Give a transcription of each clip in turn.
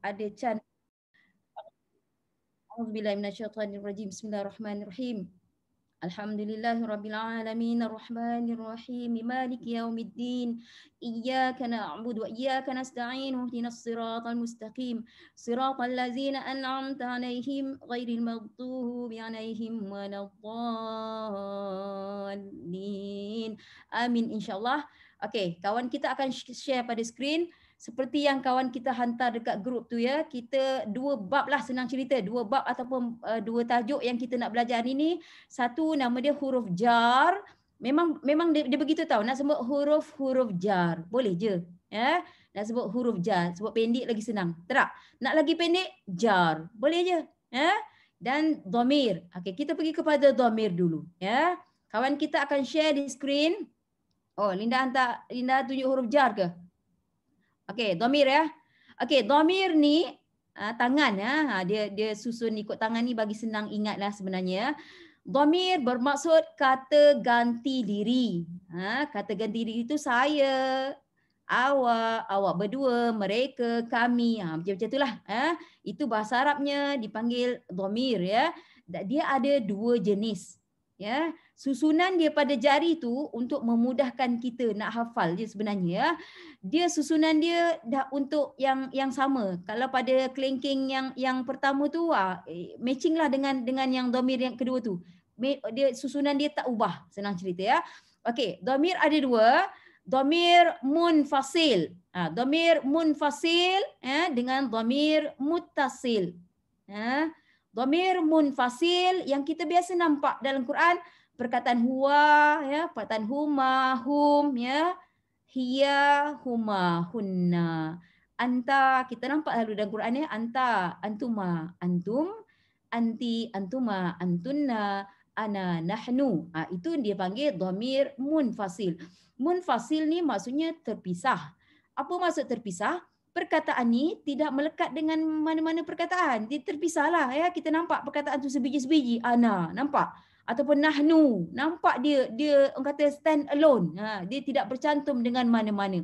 ada chan chance A'udzubillahi minasyaitonirrajim. Bismillahirrahmanirrahim. Alhamdulillahi Rabbil Alamin Ar-Rahmanir Rahim Maliki Yawmiddin Iyyaka na'budu wa iyyaka nasta'in Ihdinas siratal mustaqim Siratal ladzina an'amta 'alaihim ghairil maghdubi 'alaihim waladdallin Amin insyaallah Okay, kawan kita akan share pada screen seperti yang kawan kita hantar dekat grup tu ya kita dua bab lah senang cerita dua bab ataupun uh, dua tajuk yang kita nak belajar ini satu nama dia huruf jar memang memang dia, dia begitu tahu nak sebut huruf-huruf jar boleh je ya nak sebut huruf jar sebut pendek lagi senang terak. nak lagi pendek jar boleh je ya dan domir okay kita pergi kepada domir dulu ya kawan kita akan share di screen oh linda hantar linda tunjuk huruf jar ke Okey, domir ya. Okey, domir ni uh, tangan ya. Ha, dia dia susun ikut tangan ni bagi senang ingatlah sebenarnya. Domir bermaksud kata ganti diri. Ha, kata ganti diri itu saya, awak, awak berdua, mereka, kami. Ha, macam-macam itulah. Ha, itu bahasa Arabnya dipanggil domir ya. Dia ada dua jenis ya susunan dia pada jari tu untuk memudahkan kita nak hafal je sebenarnya ya dia susunan dia dah untuk yang yang sama kalau pada kelengking yang yang pertama tu ah eh, matching lah dengan dengan yang domir yang kedua tu dia susunan dia tak ubah senang cerita ya okey domir ada dua domir munfasil ah domir munfasil eh ya, dengan domir mutasil eh ya. Domir munfasil yang kita biasa nampak dalam Quran perkataan huwa, ya, perkataan huma, hum, ya, hiya, huma, hunna, anta. Kita nampak lalu dalam Quran ya, anta, antuma, antum, anti, antuma, antunna, ana, nahnu. Ha, itu dia panggil domir munfasil. Munfasil ni maksudnya terpisah. Apa maksud terpisah? perkataan ni tidak melekat dengan mana-mana perkataan. Dia terpisahlah ya. Kita nampak perkataan tu sebiji-sebiji. Ana, ah, nampak? Ataupun nahnu, nampak dia dia orang kata stand alone. Ha, dia tidak bercantum dengan mana-mana.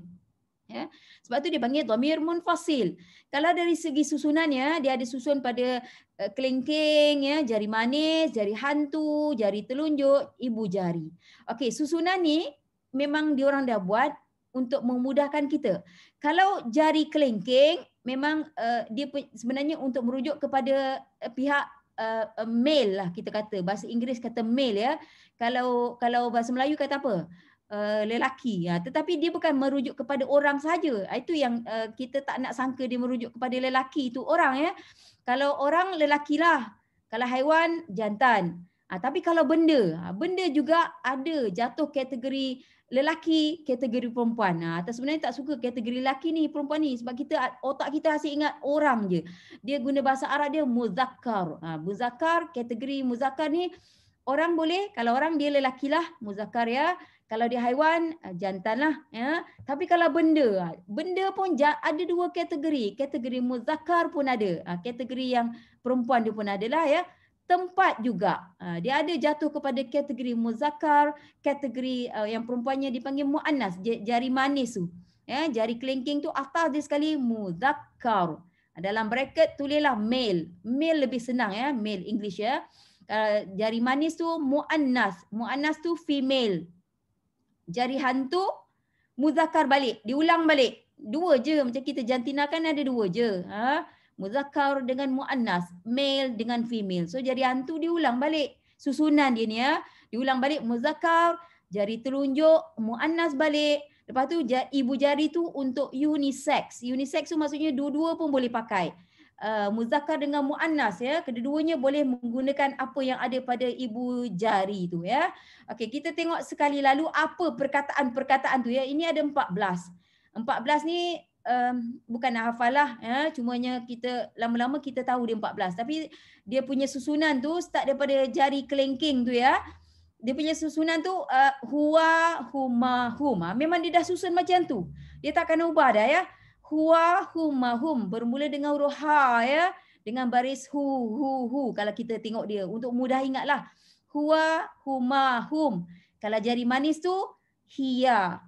Ya. Sebab tu dia panggil dhamir munfasil. Kalau dari segi susunannya dia ada susun pada uh, eh, kelingking ya, jari manis, jari hantu, jari telunjuk, ibu jari. Okey, susunan ni memang diorang dah buat untuk memudahkan kita. Kalau jari kelengking memang uh, dia sebenarnya untuk merujuk kepada eh, pihak uh, male lah kita kata bahasa Inggeris kata male ya. Kalau kalau bahasa Melayu kata apa? Uh, lelaki ya tetapi dia bukan merujuk kepada orang saja ah, itu yang uh, kita tak nak sangka dia merujuk kepada lelaki itu orang ya kalau orang lelaki lah, kalau haiwan jantan Ah, tapi kalau benda, ah, benda juga ada jatuh kategori lelaki, kategori perempuan. Ah, atau sebenarnya tak suka kategori lelaki ni, perempuan ni sebab kita otak kita asyik ingat orang je. Dia guna bahasa Arab dia muzakkar. Ah, muzakkar, kategori muzakkar ni orang boleh, kalau orang dia lelaki lah muzakkar ya. Kalau dia haiwan, ah, jantan lah. Ya. Tapi kalau benda, ah, benda pun ada dua kategori. Kategori muzakkar pun ada. Kategori yang perempuan dia pun ada lah ya tempat juga. Ah, dia ada jatuh kepada kategori muzakar, kategori ah, yang perempuannya dipanggil mu'annas, jari manis tu. Ya, jari kelingking tu atas dia sekali muzakar ah, Dalam bracket tulislah male. Male lebih senang ya, male English ya. jari manis tu muannas. Muannas tu female. Jari hantu muzakar balik, diulang balik. Dua je macam kita jantina kan ada dua je. Ha? muzakkar dengan muannas, male dengan female. So jari hantu diulang balik susunan dia ni ya. Diulang balik muzakkar, jari telunjuk muannas balik. Lepas tu ibu jari tu untuk unisex. Unisex tu maksudnya dua-dua pun boleh pakai. Uh, muzakkar dengan muannas ya. Kedua-duanya boleh menggunakan apa yang ada pada ibu jari tu ya. Okey, kita tengok sekali lalu apa perkataan-perkataan tu ya. Ini ada 14. 14 ni um, bukan nak hafalah ya cumanya kita lama-lama kita tahu dia empat belas. tapi dia punya susunan tu start daripada jari kelengking tu ya dia punya susunan tu uh, huwa huma huma ha, memang dia dah susun macam tu dia takkan ubah dah ya huwa huma hum bermula dengan huruf ha ya dengan baris hu hu hu kalau kita tengok dia untuk mudah ingatlah huwa huma hum kalau jari manis tu hiya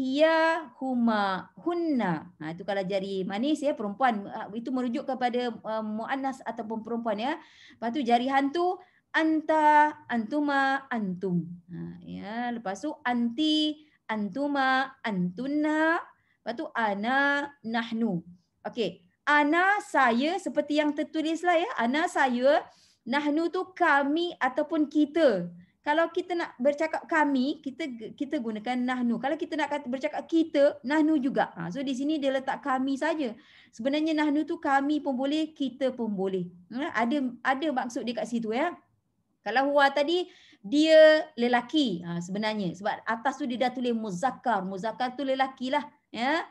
hiya huma hunna ha, itu kalau jari manis ya perempuan ah, itu merujuk kepada uh, muannas ataupun perempuan ya lepas tu jari hantu anta antuma antum ha, ya lepas tu anti antuma antunna lepas tu ana nahnu okey ana saya seperti yang tertulislah ya ana saya nahnu tu kami ataupun kita kalau kita nak bercakap kami, kita kita gunakan nahnu. Kalau kita nak bercakap kita, nahnu juga. Ha, so di sini dia letak kami saja. Sebenarnya nahnu tu kami pun boleh, kita pun boleh. Ha, ada ada maksud dia kat situ ya. Kalau huwa tadi, dia lelaki ha, sebenarnya. Sebab atas tu dia dah tulis muzakar. Muzakar tu lelaki lah. Ya.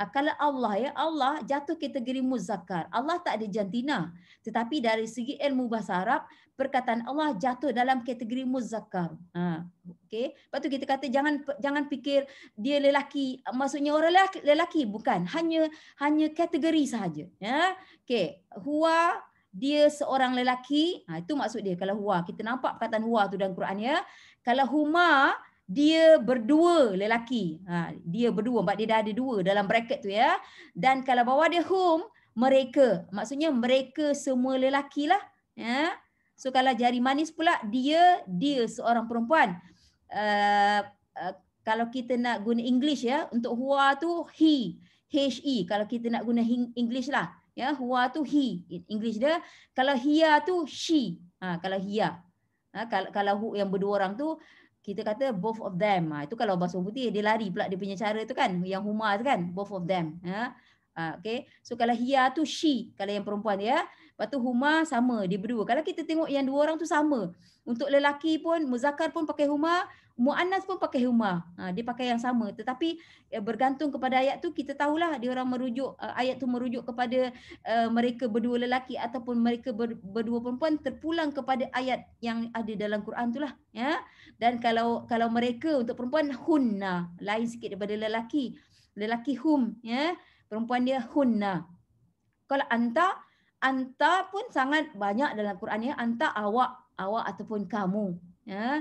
Ah, kalau Allah ya Allah jatuh kategori muzakkar. Allah tak ada jantina. Tetapi dari segi ilmu bahasa Arab, perkataan Allah jatuh dalam kategori muzakkar. Ha, okey. Lepas kita kata jangan jangan fikir dia lelaki, maksudnya orang lelaki, lelaki bukan. Hanya hanya kategori sahaja, ya. Okey. Huwa dia seorang lelaki. Ha, itu maksud dia kalau huwa. Kita nampak perkataan huwa tu dalam Quran ya. Kalau huma dia berdua lelaki. Ha, dia berdua, Maknanya dia dah ada dua dalam bracket tu ya. Dan kalau bawah dia whom, mereka. Maksudnya mereka semua lelaki lah. Ya. So kalau jari manis pula, dia, dia seorang perempuan. Uh, uh, kalau kita nak guna English ya, untuk hua tu he, he. Kalau kita nak guna English lah. Ya, hua tu he, English dia. Kalau hia tu she. Ha, kalau hia. Ha, kalau, kalau yang berdua orang tu, kita kata both of them. Ha, itu kalau bahasa putih, dia lari pula dia punya cara tu kan. Yang Huma tu kan, both of them. Ha. ha, okay. So kalau Hia tu she, kalau yang perempuan dia. Ya. Lepas tu huma sama dia berdua. Kalau kita tengok yang dua orang tu sama. Untuk lelaki pun muzakkar pun pakai huma, muannas pun pakai huma. Ha, dia pakai yang sama. Tetapi eh, bergantung kepada ayat tu kita tahulah dia orang merujuk eh, ayat tu merujuk kepada uh, mereka berdua lelaki ataupun mereka ber, berdua perempuan terpulang kepada ayat yang ada dalam Quran itulah ya. Dan kalau kalau mereka untuk perempuan hunna lain sikit daripada lelaki. Lelaki hum ya. Perempuan dia hunna. Kalau anta anta pun sangat banyak dalam Quran ya anta awak awak ataupun kamu ya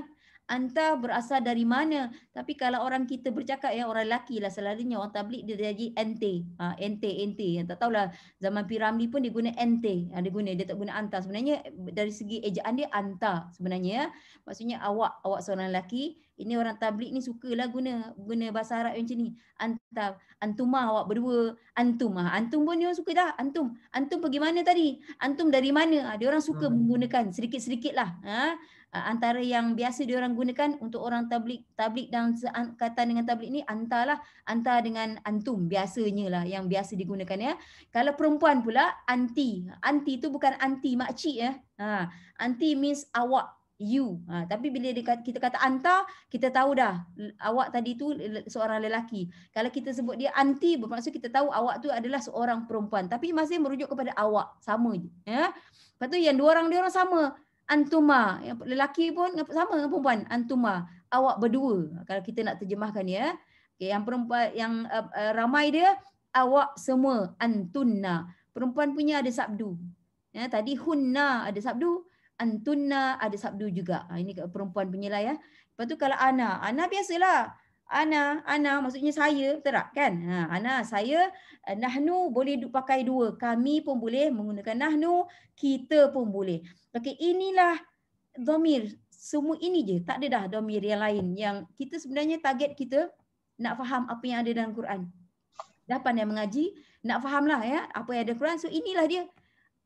anta berasal dari mana tapi kalau orang kita bercakap ya orang lelaki lah selalunya orang tablik dia jadi ente ha, ente ente yang tak tahulah zaman piramdi pun dia guna ente ha, dia guna dia tak guna anta sebenarnya dari segi ejaan dia anta sebenarnya ya. maksudnya awak awak seorang lelaki ini orang tablik ni sukalah guna guna bahasa Arab macam ni anta antumah awak berdua antum ah antum pun dia suka dah antum antum pergi mana tadi antum dari mana ha, dia orang suka hmm. menggunakan sedikit-sedikitlah ha Ah, antara yang biasa diorang gunakan untuk orang tablik tablik dan seangkatan dengan tablik ni antalah anta dengan antum biasanya lah yang biasa digunakan ya kalau perempuan pula anti anti tu bukan anti makcik ya ha anti means awak you ha, tapi bila dia, kita kata anta kita tahu dah awak tadi tu seorang lelaki kalau kita sebut dia anti bermaksud kita tahu awak tu adalah seorang perempuan tapi masih merujuk kepada awak sama je ya lepas tu yang dua orang dia orang sama antuma yang lelaki pun sama dengan perempuan antuma awak berdua kalau kita nak terjemahkan ya okay, yang perempuan yang uh, uh, ramai dia awak semua antunna perempuan punya ada sabdu ya tadi hunna ada sabdu antunna ada sabdu juga ha, ini perempuan punya lah ya lepas tu kalau ana ana biasalah Ana, Ana maksudnya saya, betul tak? Kan? Ha, Ana, saya, eh, nahnu boleh pakai dua. Kami pun boleh menggunakan nahnu, kita pun boleh. Okay, inilah domir. Semua ini je. Tak ada dah domir yang lain. Yang kita sebenarnya target kita nak faham apa yang ada dalam Quran. Dah pandai mengaji, nak fahamlah ya apa yang ada dalam Quran. So inilah dia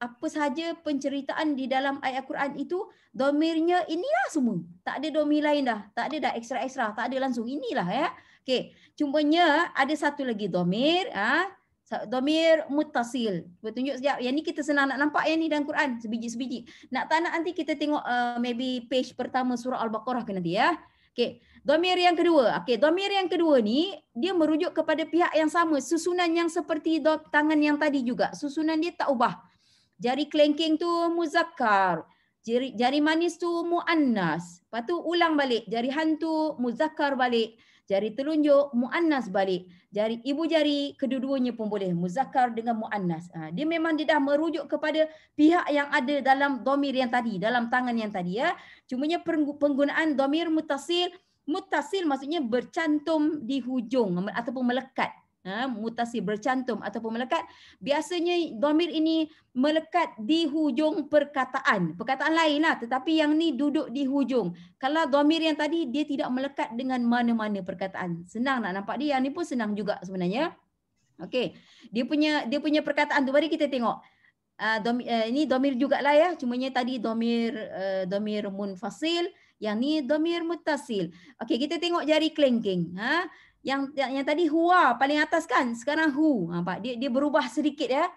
apa sahaja penceritaan di dalam ayat Al-Quran itu domirnya inilah semua. Tak ada domir lain dah. Tak ada dah ekstra-ekstra. Tak ada langsung. Inilah ya. Okey. Cumanya ada satu lagi domir. Ha? Domir mutasil. Bertunjuk sekejap. Yang ni kita senang nak nampak yang ni dalam Quran. Sebiji-sebiji. Nak tak nak nanti kita tengok uh, maybe page pertama surah Al-Baqarah ke nanti ya. Okey. Domir yang kedua. Okey. Domir yang kedua ni dia merujuk kepada pihak yang sama. Susunan yang seperti tangan yang tadi juga. Susunan dia tak ubah jari kelengking tu muzakkar jari jari manis tu muannas lepas ulang balik jari hantu muzakkar balik jari telunjuk muannas balik jari ibu jari kedua-duanya pun boleh muzakkar dengan muannas ha, dia memang dia dah merujuk kepada pihak yang ada dalam domir yang tadi dalam tangan yang tadi ya Cuma cumanya penggunaan domir mutasil mutasil maksudnya bercantum di hujung ataupun melekat Ha, mutasi bercantum ataupun melekat biasanya domir ini melekat di hujung perkataan perkataan lain lah tetapi yang ni duduk di hujung kalau domir yang tadi dia tidak melekat dengan mana-mana perkataan senang nak nampak dia yang ni pun senang juga sebenarnya Okay dia punya dia punya perkataan tu mari kita tengok uh, ah, domir, uh, eh, ini domir jugalah ya cumanya tadi domir uh, eh, domir munfasil yang ni domir mutasil okey kita tengok jari kelengking ha yang, yang yang tadi huwa lah, paling atas kan sekarang hu nampak ha, dia dia berubah sedikit ya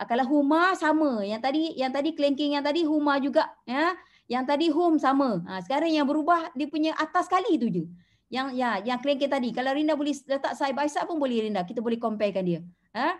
ah, kalau huma sama yang tadi yang tadi clanking yang tadi huma juga ya yang tadi hum sama ha, sekarang yang berubah dia punya atas kali tu je yang ya yang clanking tadi kalau Rinda boleh letak side by side pun boleh Rinda kita boleh comparekan dia ha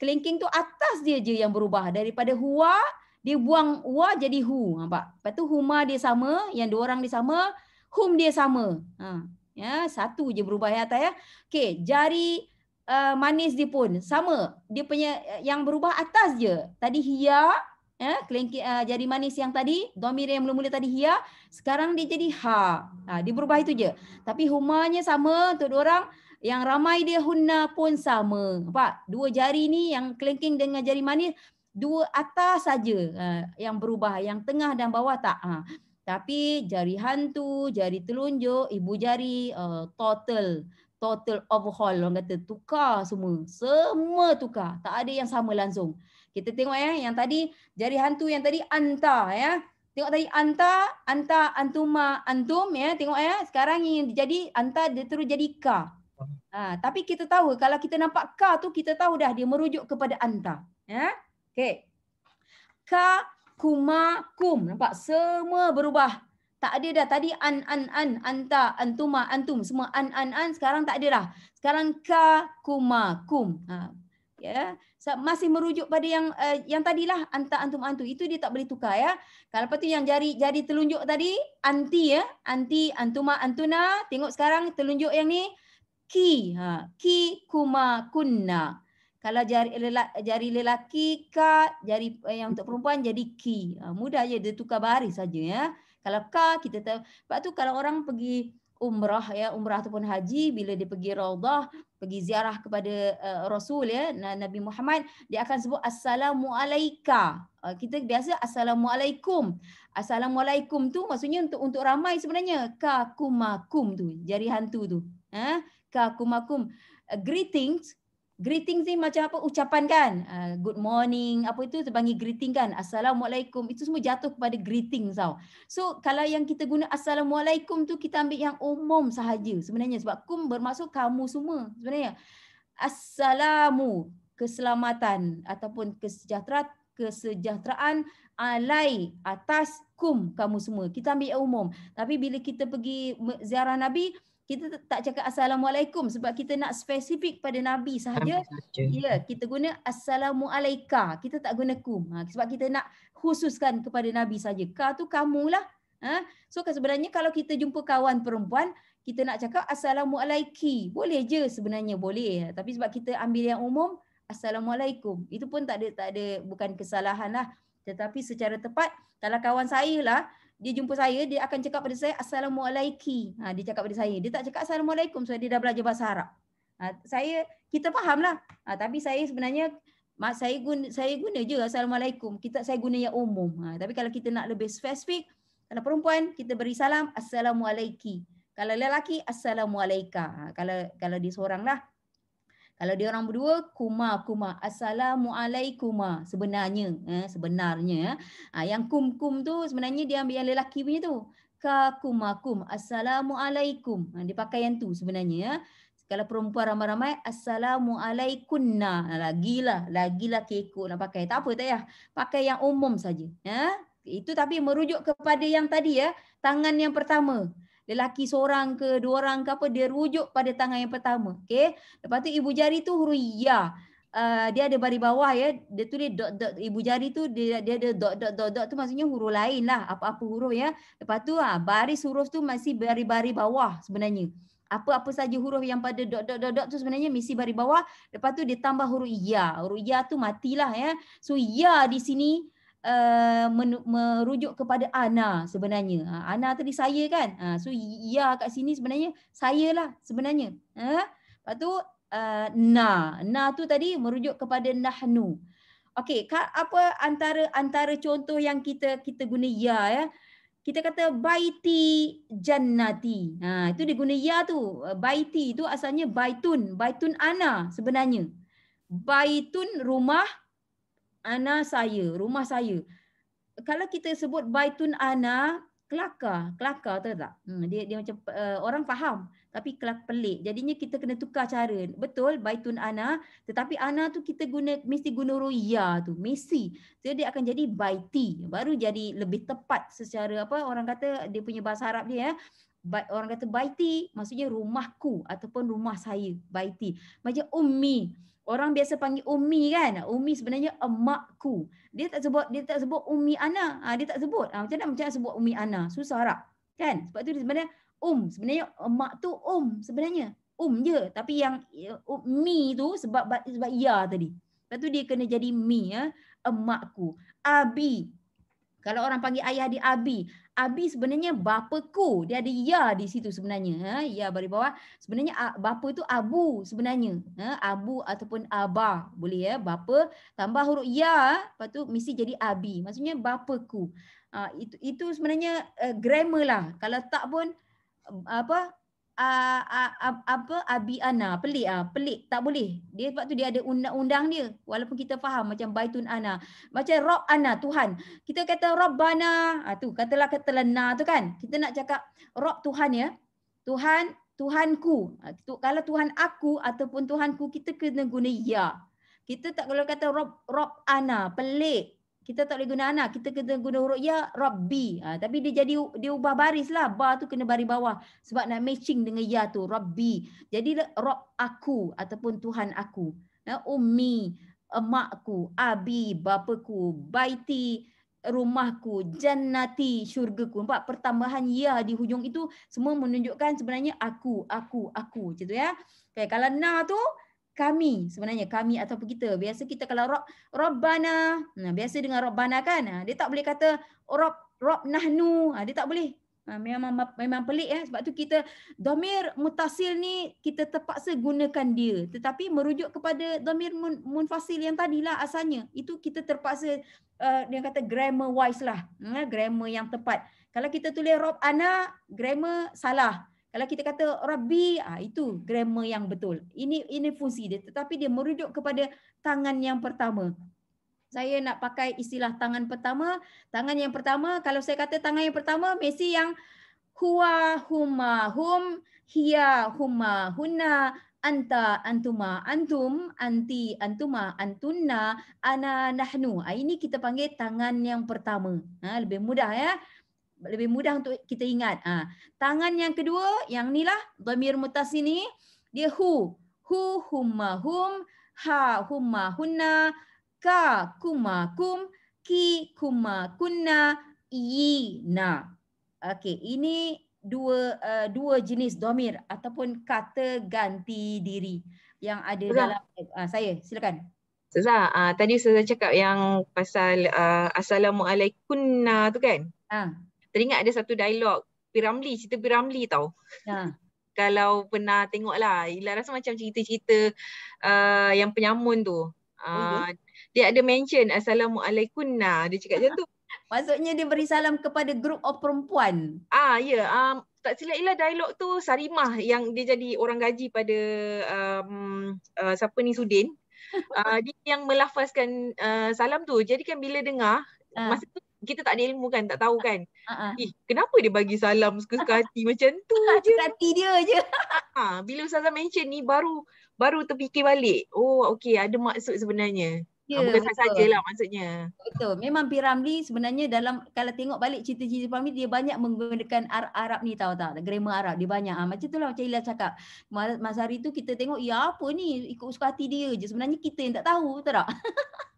clanking tu atas dia je yang berubah daripada huwa dia buang wa jadi hu nampak ha, lepas tu huma dia sama yang dua orang dia sama hum dia sama ha Ya, satu je berubah ya ya. Okey, jari uh, manis dia pun sama. Dia punya eh, yang berubah atas je. Tadi hia, ya, kelingki, uh, eh, jari manis yang tadi, domir yang mula-mula tadi hia, sekarang dia jadi ha. Ha, dia berubah itu je. Tapi humanya sama untuk dua orang. Yang ramai dia hunna pun sama. Nampak? Dua jari ni yang kelingking dengan jari manis, dua atas saja uh, yang berubah, yang tengah dan bawah tak. Ha. Tapi jari hantu, jari telunjuk, ibu jari uh, total total overhaul orang kata tukar semua. Semua tukar. Tak ada yang sama langsung. Kita tengok ya yang tadi jari hantu yang tadi anta ya. Tengok tadi anta, anta, antuma, antum ya. Tengok ya. Sekarang yang jadi anta dia terus jadi ka. Ha, tapi kita tahu kalau kita nampak ka tu kita tahu dah dia merujuk kepada anta ya. Okey. Ka Kuma kum, nampak semua berubah tak ada dah tadi an an an anta antuma antum semua an an an sekarang tak ada dah sekarang ka kumakum ha ya yeah. so, masih merujuk pada yang uh, yang tadilah anta antum antu itu dia tak boleh tukar ya kalau patut yang jari jari telunjuk tadi anti ya anti antuma antuna tengok sekarang telunjuk yang ni ki ha ki kuma kunna kalau jari lelaki, jari lelaki ka jari eh, yang untuk perempuan jadi ki ha, mudah aja dia tukar baris saja ya kalau ka kita tahu sebab tu kalau orang pergi umrah ya umrah ataupun haji bila dia pergi raudah pergi ziarah kepada uh, rasul ya nabi Muhammad dia akan sebut assalamu alayka uh, ha, kita biasa assalamu alaikum. Assalamu alaikum tu maksudnya untuk untuk ramai sebenarnya ka kumakum tu jari hantu tu ha ka kumakum uh, eh, greetings Greeting ni macam apa ucapan kan uh, good morning apa itu terpanggil greeting kan assalamualaikum itu semua jatuh kepada greeting tau so kalau yang kita guna assalamualaikum tu kita ambil yang umum sahaja sebenarnya sebab kum bermaksud kamu semua sebenarnya assalamu keselamatan ataupun kesejahteraan kesejahteraan alai atas kum kamu semua kita ambil yang umum tapi bila kita pergi ziarah nabi kita tak cakap assalamualaikum sebab kita nak spesifik pada nabi sahaja ya kita guna assalamualaika ha, kita tak guna kum ha, sebab kita nak khususkan kepada nabi saja ka tu kamulah ha so kan sebenarnya kalau kita jumpa kawan perempuan kita nak cakap assalamualaiki boleh je sebenarnya boleh ha, tapi sebab kita ambil yang umum assalamualaikum itu pun tak ada tak ada bukan kesalahanlah tetapi secara tepat kalau kawan saya lah dia jumpa saya, dia akan cakap pada saya Assalamualaikum. Ha, dia cakap pada saya. Dia tak cakap Assalamualaikum sebab so dia dah belajar bahasa Arab. Ha, saya, kita faham lah. Ha, tapi saya sebenarnya, mak saya guna, saya guna je Assalamualaikum. Kita, saya guna yang umum. Ha, tapi kalau kita nak lebih spesifik, kalau perempuan, kita beri salam Assalamualaikum. Kalau lelaki, Assalamualaikum. Ha, kalau kalau dia seorang lah. Kalau dia orang berdua, kuma kuma. Assalamualaikum. Sebenarnya, eh, sebenarnya. Eh. Ha, yang kum kum tu sebenarnya dia ambil yang lelaki punya tu. Ka kuma kum. Assalamualaikum. Ha, dia pakai yang tu sebenarnya. Eh. Kalau perempuan ramai-ramai, Assalamualaikum. Nah, ha, lagilah, lagilah kekut nak pakai. Tak apa, tak ya. Pakai yang umum saja. Ya? Itu tapi merujuk kepada yang tadi ya. Tangan yang pertama lelaki seorang ke dua orang ke apa dia rujuk pada tangan yang pertama okey lepas tu ibu jari tu huruf ya uh, ah, dia ada baris bawah ya dia tulis dot dot ibu jari tu dia dia ada dot dot dot dot tu maksudnya huruf lain lah apa-apa huruf ya lepas tu ha, baris huruf tu masih baris-baris bawah sebenarnya apa-apa saja huruf yang pada dot dot dot dot tu sebenarnya mesti baris bawah lepas tu dia tambah huruf ya huruf ya tu matilah ya so ya di sini uh, merujuk kepada ana sebenarnya. Uh, ana tadi saya kan. Uh, so ya kat sini sebenarnya saya lah sebenarnya. Ha? Uh, lepas tu uh, na. Na tu tadi merujuk kepada nahnu. Okey, kak apa antara antara contoh yang kita kita guna ya ya. Kita kata baiti jannati. Ha, itu dia guna ya tu. Baiti itu asalnya baitun, baitun ana sebenarnya. Baitun rumah ana saya, rumah saya. Kalau kita sebut baitun ana, kelakar, kelakar tahu tak? Hmm, dia dia macam uh, orang faham tapi kelak pelik. Jadinya kita kena tukar cara. Betul baitun ana, tetapi ana tu kita guna mesti guna ruya tu, mesti. Jadi dia akan jadi baiti. Baru jadi lebih tepat secara apa orang kata dia punya bahasa Arab dia ya. Eh. Baik orang kata baiti maksudnya rumahku ataupun rumah saya baiti. Macam ummi. Orang biasa panggil umi kan? Umi sebenarnya emakku. Dia tak sebut dia tak sebut umi ana. Ha, dia tak sebut. Ha, macam mana macam mana sebut umi ana? Susah tak? Kan? Sebab tu dia sebenarnya um. Sebenarnya emak tu um sebenarnya. Um je. Tapi yang eh, umi um, tu sebab sebab ya tadi. Lepas tu dia kena jadi mi ya. Emakku. Abi. Kalau orang panggil ayah dia abi. Abi sebenarnya bapaku. Dia ada ya di situ sebenarnya. Ha, ya dari bawah. Sebenarnya bapa itu abu sebenarnya. Ha, abu ataupun aba. Boleh ya. Bapa tambah huruf ya. Lepas tu mesti jadi abi. Maksudnya bapaku. Ha, itu, itu sebenarnya eh, grammar lah. Kalau tak pun apa A, apa Abi Ana pelik ah pelik tak boleh dia sebab tu dia ada undang-undang dia walaupun kita faham macam Baitun Ana macam Rob Ana Tuhan kita kata Robbana ah tu katalah kata lena tu kan kita nak cakap Rob Tuhan ya Tuhan Tuhanku ah, tu kalau Tuhan aku ataupun Tuhanku kita kena guna ya kita tak boleh kata Rob Rob Ana pelik kita tak boleh guna anak kita kena guna huruf ya rabbi ha, tapi dia jadi dia ubah baris lah ba tu kena baris bawah sebab nak matching dengan ya tu rabbi jadi rob aku ataupun tuhan aku ya, ummi emakku abi bapaku baiti rumahku jannati syurgaku nampak pertambahan ya di hujung itu semua menunjukkan sebenarnya aku aku aku macam tu ya okay, kalau na tu kami sebenarnya kami ataupun kita biasa kita kalau rob robana nah biasa dengan robana kan dia tak boleh kata oh, rob rob nahnu dia tak boleh memang memang pelik ya sebab tu kita domir mutasil ni kita terpaksa gunakan dia tetapi merujuk kepada domir munfasil yang tadilah asalnya itu kita terpaksa eh, dia kata grammar wise lah grammar yang tepat kalau kita tulis rob ana grammar salah kalau kita kata Rabbi, ah itu grammar yang betul. Ini ini fungsi dia. Tetapi dia merujuk kepada tangan yang pertama. Saya nak pakai istilah tangan pertama. Tangan yang pertama, kalau saya kata tangan yang pertama, mesti yang huwa, huma, hum, hiya, huma, huna, anta, antuma, antum, anti, antuma, antunna, ana, nahnu. Ah, ini kita panggil tangan yang pertama. Ha, lebih mudah ya lebih mudah untuk kita ingat. Ha. Tangan yang kedua, yang ni lah, domir mutas ini, dia hu. Hu humma hum, ha humma hunna, ka kuma kum, ki kuma kunna, yi na. Okey, ini dua uh, dua jenis domir ataupun kata ganti diri yang ada Ustaz. dalam uh, saya. Silakan. Saza uh, ah, tadi Ustazah cakap yang pasal uh, assalamualaikum tu kan? Ha. Teringat ada satu dialog Piramli, cerita Piramli tau. Ha. Kalau pernah tengok lah. Ila rasa macam cerita-cerita uh, yang penyamun tu. Uh, uh-huh. Dia ada mention Assalamualaikum lah. Dia cakap macam tu. Maksudnya dia beri salam kepada grup of perempuan. Ah ya, yeah. um, tak silap ialah dialog tu Sarimah yang dia jadi orang gaji pada um, uh, siapa ni Sudin. Uh, dia yang melafazkan uh, salam tu. Jadi kan bila dengar uh. masa tu kita tak ada ilmu kan tak tahu kan uh-huh. eh kenapa dia bagi salam suka-suka hati macam tu ha, je suka hati dia je ha, bila usaha mention ni baru baru terfikir balik oh okay ada maksud sebenarnya Ya, ha, Bukan betul. sahajalah maksudnya. Betul. Memang P. Ramli sebenarnya dalam kalau tengok balik cerita-cerita P. Ramli dia banyak menggunakan Arab ni tahu tak? Grammar Arab dia banyak. Ha, macam lah macam Ila cakap. Mas hari tu kita tengok ya apa ni ikut suka hati dia je. Sebenarnya kita yang tak tahu betul tak?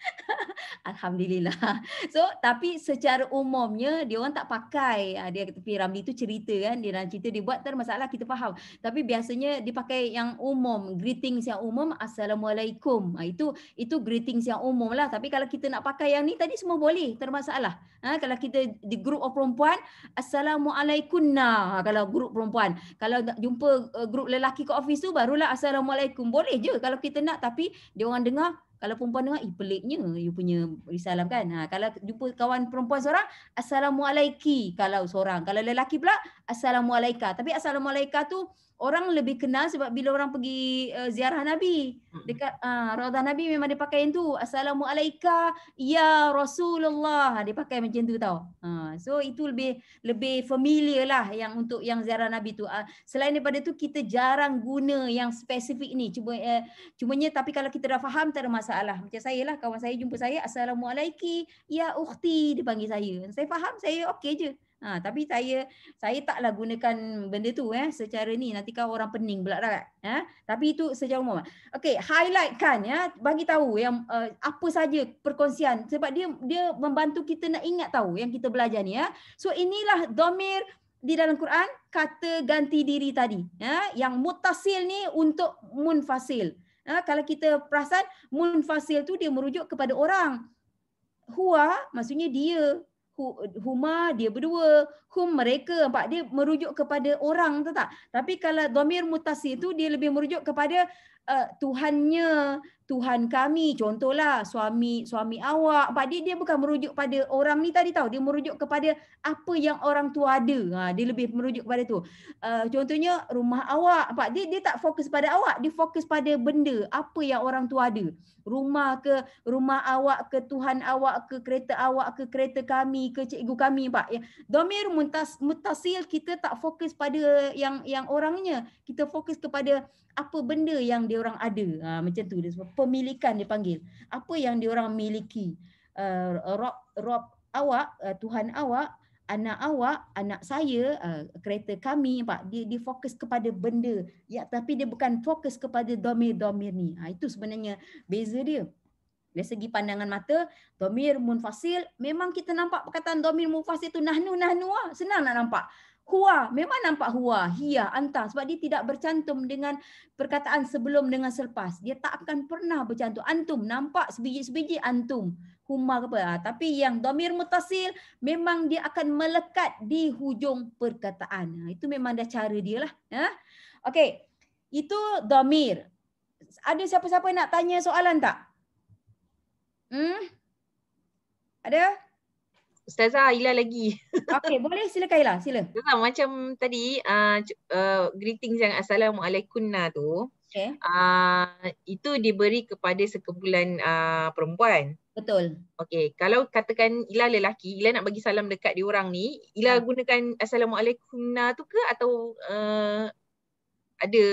Alhamdulillah. So tapi secara umumnya dia orang tak pakai ah, dia kata Ramli tu cerita kan dia dalam cerita dia buat tak masalah kita faham. Tapi biasanya dia pakai yang umum, greeting yang umum assalamualaikum. Ah, itu itu greeting yang umum lah. Tapi kalau kita nak pakai yang ni tadi semua boleh, tak masalah. Ha, kalau kita di group of perempuan assalamualaikum nah kalau group perempuan. Kalau jumpa eh, group lelaki ke office tu barulah assalamualaikum boleh je kalau kita nak tapi dia orang dengar kalau perempuan dengar, eh peliknya you punya risalam kan. Ha, kalau jumpa kawan perempuan seorang, Assalamualaikum kalau seorang. Kalau lelaki pula, Assalamualaikum. Tapi Assalamualaikum tu orang lebih kenal sebab bila orang pergi uh, ziarah Nabi dekat uh, ah, Raudah Nabi memang dia pakai yang tu assalamualaikum ya Rasulullah ha, dia pakai macam tu tau. Uh, so itu lebih lebih familiar lah yang untuk yang ziarah Nabi tu. Uh, selain daripada tu kita jarang guna yang spesifik ni. Cuma uh, cumanya tapi kalau kita dah faham tak ada masalah. Macam saya lah kawan saya jumpa saya assalamualaikum ya ukhti dia panggil saya. Saya faham saya okey je. Ha, tapi saya saya taklah gunakan benda tu eh secara ni nanti kan orang pening pula dah. Eh? Tapi itu sejauh umum. Okey, highlight kan ya, bagi tahu yang uh, apa saja perkongsian sebab dia dia membantu kita nak ingat tahu yang kita belajar ni ya. So inilah domir di dalam Quran kata ganti diri tadi ya yang mutasil ni untuk munfasil. Ya, kalau kita perasan munfasil tu dia merujuk kepada orang. Hua maksudnya dia huma dia berdua, hum mereka empat dia merujuk kepada orang tu tak. Tapi kalau dhamir mutasil tu dia lebih merujuk kepada uh, Tuhannya Tuhan kami contohlah suami suami awak padi dia bukan merujuk pada orang ni tadi tahu dia merujuk kepada apa yang orang tu ada ha dia lebih merujuk kepada tu uh, contohnya rumah awak padi dia tak fokus pada awak dia fokus pada benda apa yang orang tu ada rumah ke rumah awak ke tuhan awak ke kereta awak ke kereta kami ke cikgu kami pak ya domir mutas, mutasil kita tak fokus pada yang yang orangnya kita fokus kepada apa benda yang dia orang ada ha, macam tu dia pemilikan dia panggil apa yang dia orang miliki uh, rob rob awak uh, tuhan awak anak awak anak saya uh, kereta kami pak dia dia fokus kepada benda ya tapi dia bukan fokus kepada domir domir ni ha, itu sebenarnya beza dia dari segi pandangan mata, domir munfasil, memang kita nampak perkataan domir munfasil tu nahnu nahnu ah, senang nak nampak. Hua, memang nampak hua, hia, anta sebab dia tidak bercantum dengan perkataan sebelum dengan selepas. Dia tak akan pernah bercantum. Antum nampak sebiji-sebiji antum. Huma ke apa. Ha, tapi yang domir mutasil memang dia akan melekat di hujung perkataan. Ah, itu memang dah cara dia lah. Ah, okay, Itu domir. Ada siapa-siapa nak tanya soalan tak? Hmm? Ada? Ada? Ustazah Ila lagi. Okey, boleh sila Ila, sila. Ustazah macam tadi a uh, uh, eh, greeting yang assalamualaikum na tu. Okay. Uh, ah, itu diberi kepada sekumpulan uh, perempuan. Betul. Okey, kalau katakan Ila lelaki, Ila nak bagi salam dekat diorang ni, Ila hmm. gunakan assalamualaikum na tu ke atau uh, ada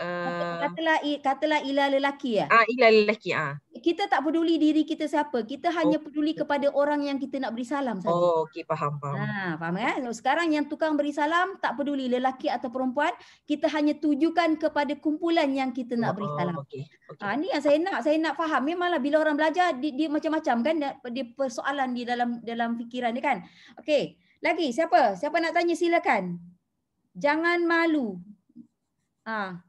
Ah. katalah katalah ila lelaki ya. Ah ila lelaki ah. Kita tak peduli diri kita siapa. Kita hanya oh. peduli kepada orang yang kita nak beri salam saja. Oh okey faham faham. Ha ah, faham kan? So, sekarang yang tukang beri salam tak peduli lelaki atau perempuan, kita hanya tujukan kepada kumpulan yang kita nak oh, beri salam. Oh, okey. Okay. Ah ni yang saya nak saya nak faham. Memanglah bila orang belajar dia, dia macam-macam kan dia persoalan di dalam dalam fikiran dia kan. Okey. Lagi siapa? Siapa nak tanya silakan. Jangan malu. Ah ha.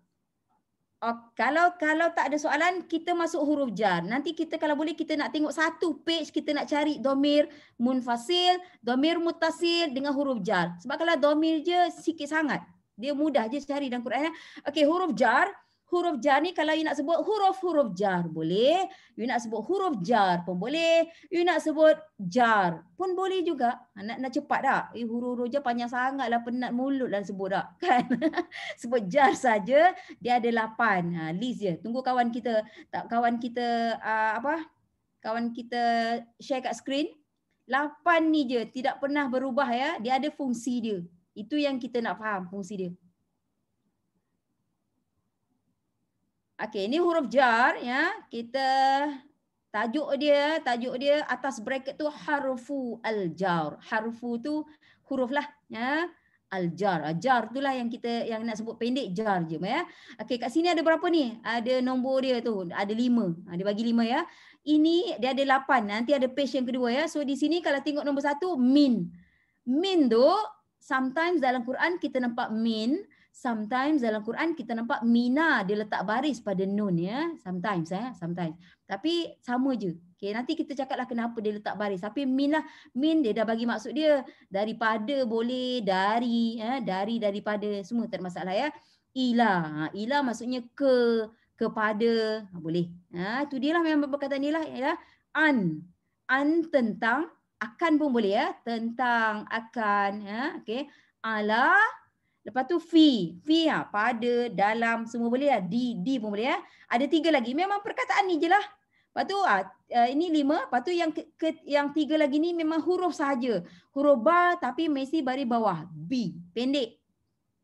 Oh, kalau kalau tak ada soalan, kita masuk huruf jar. Nanti kita kalau boleh, kita nak tengok satu page, kita nak cari domir munfasil, domir mutasil dengan huruf jar. Sebab kalau domir je, sikit sangat. Dia mudah je cari dalam Quran. Ya. Okey, huruf jar huruf jar ni kalau you nak sebut huruf-huruf jar boleh. You nak sebut huruf jar pun boleh. You nak sebut jar pun boleh juga. Ha, nak, nak cepat tak? Eh, huruf-huruf jar panjang sangat lah. Penat mulut lah sebut tak? Kan? sebut jar saja dia ada lapan. Ha, list je. Tunggu kawan kita. tak Kawan kita uh, apa? Kawan kita share kat screen. Lapan ni je. Tidak pernah berubah ya. Dia ada fungsi dia. Itu yang kita nak faham fungsi dia. Okey, ini huruf jar ya. Kita tajuk dia, tajuk dia atas bracket tu harfu al jar. Harfu tu huruf lah ya. Al jar. Jar itulah yang kita yang nak sebut pendek jar je ya. Okey, kat sini ada berapa ni? Ada nombor dia tu. Ada lima. Ha, dia bagi lima ya. Ini dia ada lapan. Nanti ada page yang kedua ya. So di sini kalau tengok nombor satu min. Min tu sometimes dalam Quran kita nampak min sometimes dalam Quran kita nampak mina dia letak baris pada nun ya sometimes ya sometimes tapi sama je Okay, nanti kita cakaplah kenapa dia letak baris tapi mina lah, min dia dah bagi maksud dia daripada boleh dari ya dari daripada semua tak masalah ya ila ha, ila maksudnya ke kepada ha, boleh ha itu dialah memang perkataan inilah ialah an an tentang akan pun boleh ya tentang akan ya okey ala Lepas tu fee. Fee ha, pada, dalam, semua boleh. Ha. Lah. Di, di pun boleh. Ha. Ada tiga lagi. Memang perkataan ni je lah. Lepas tu ha, ini lima. Lepas tu yang, ke, yang tiga lagi ni memang huruf sahaja. Huruf ba tapi mesti bari bawah. B. Pendek.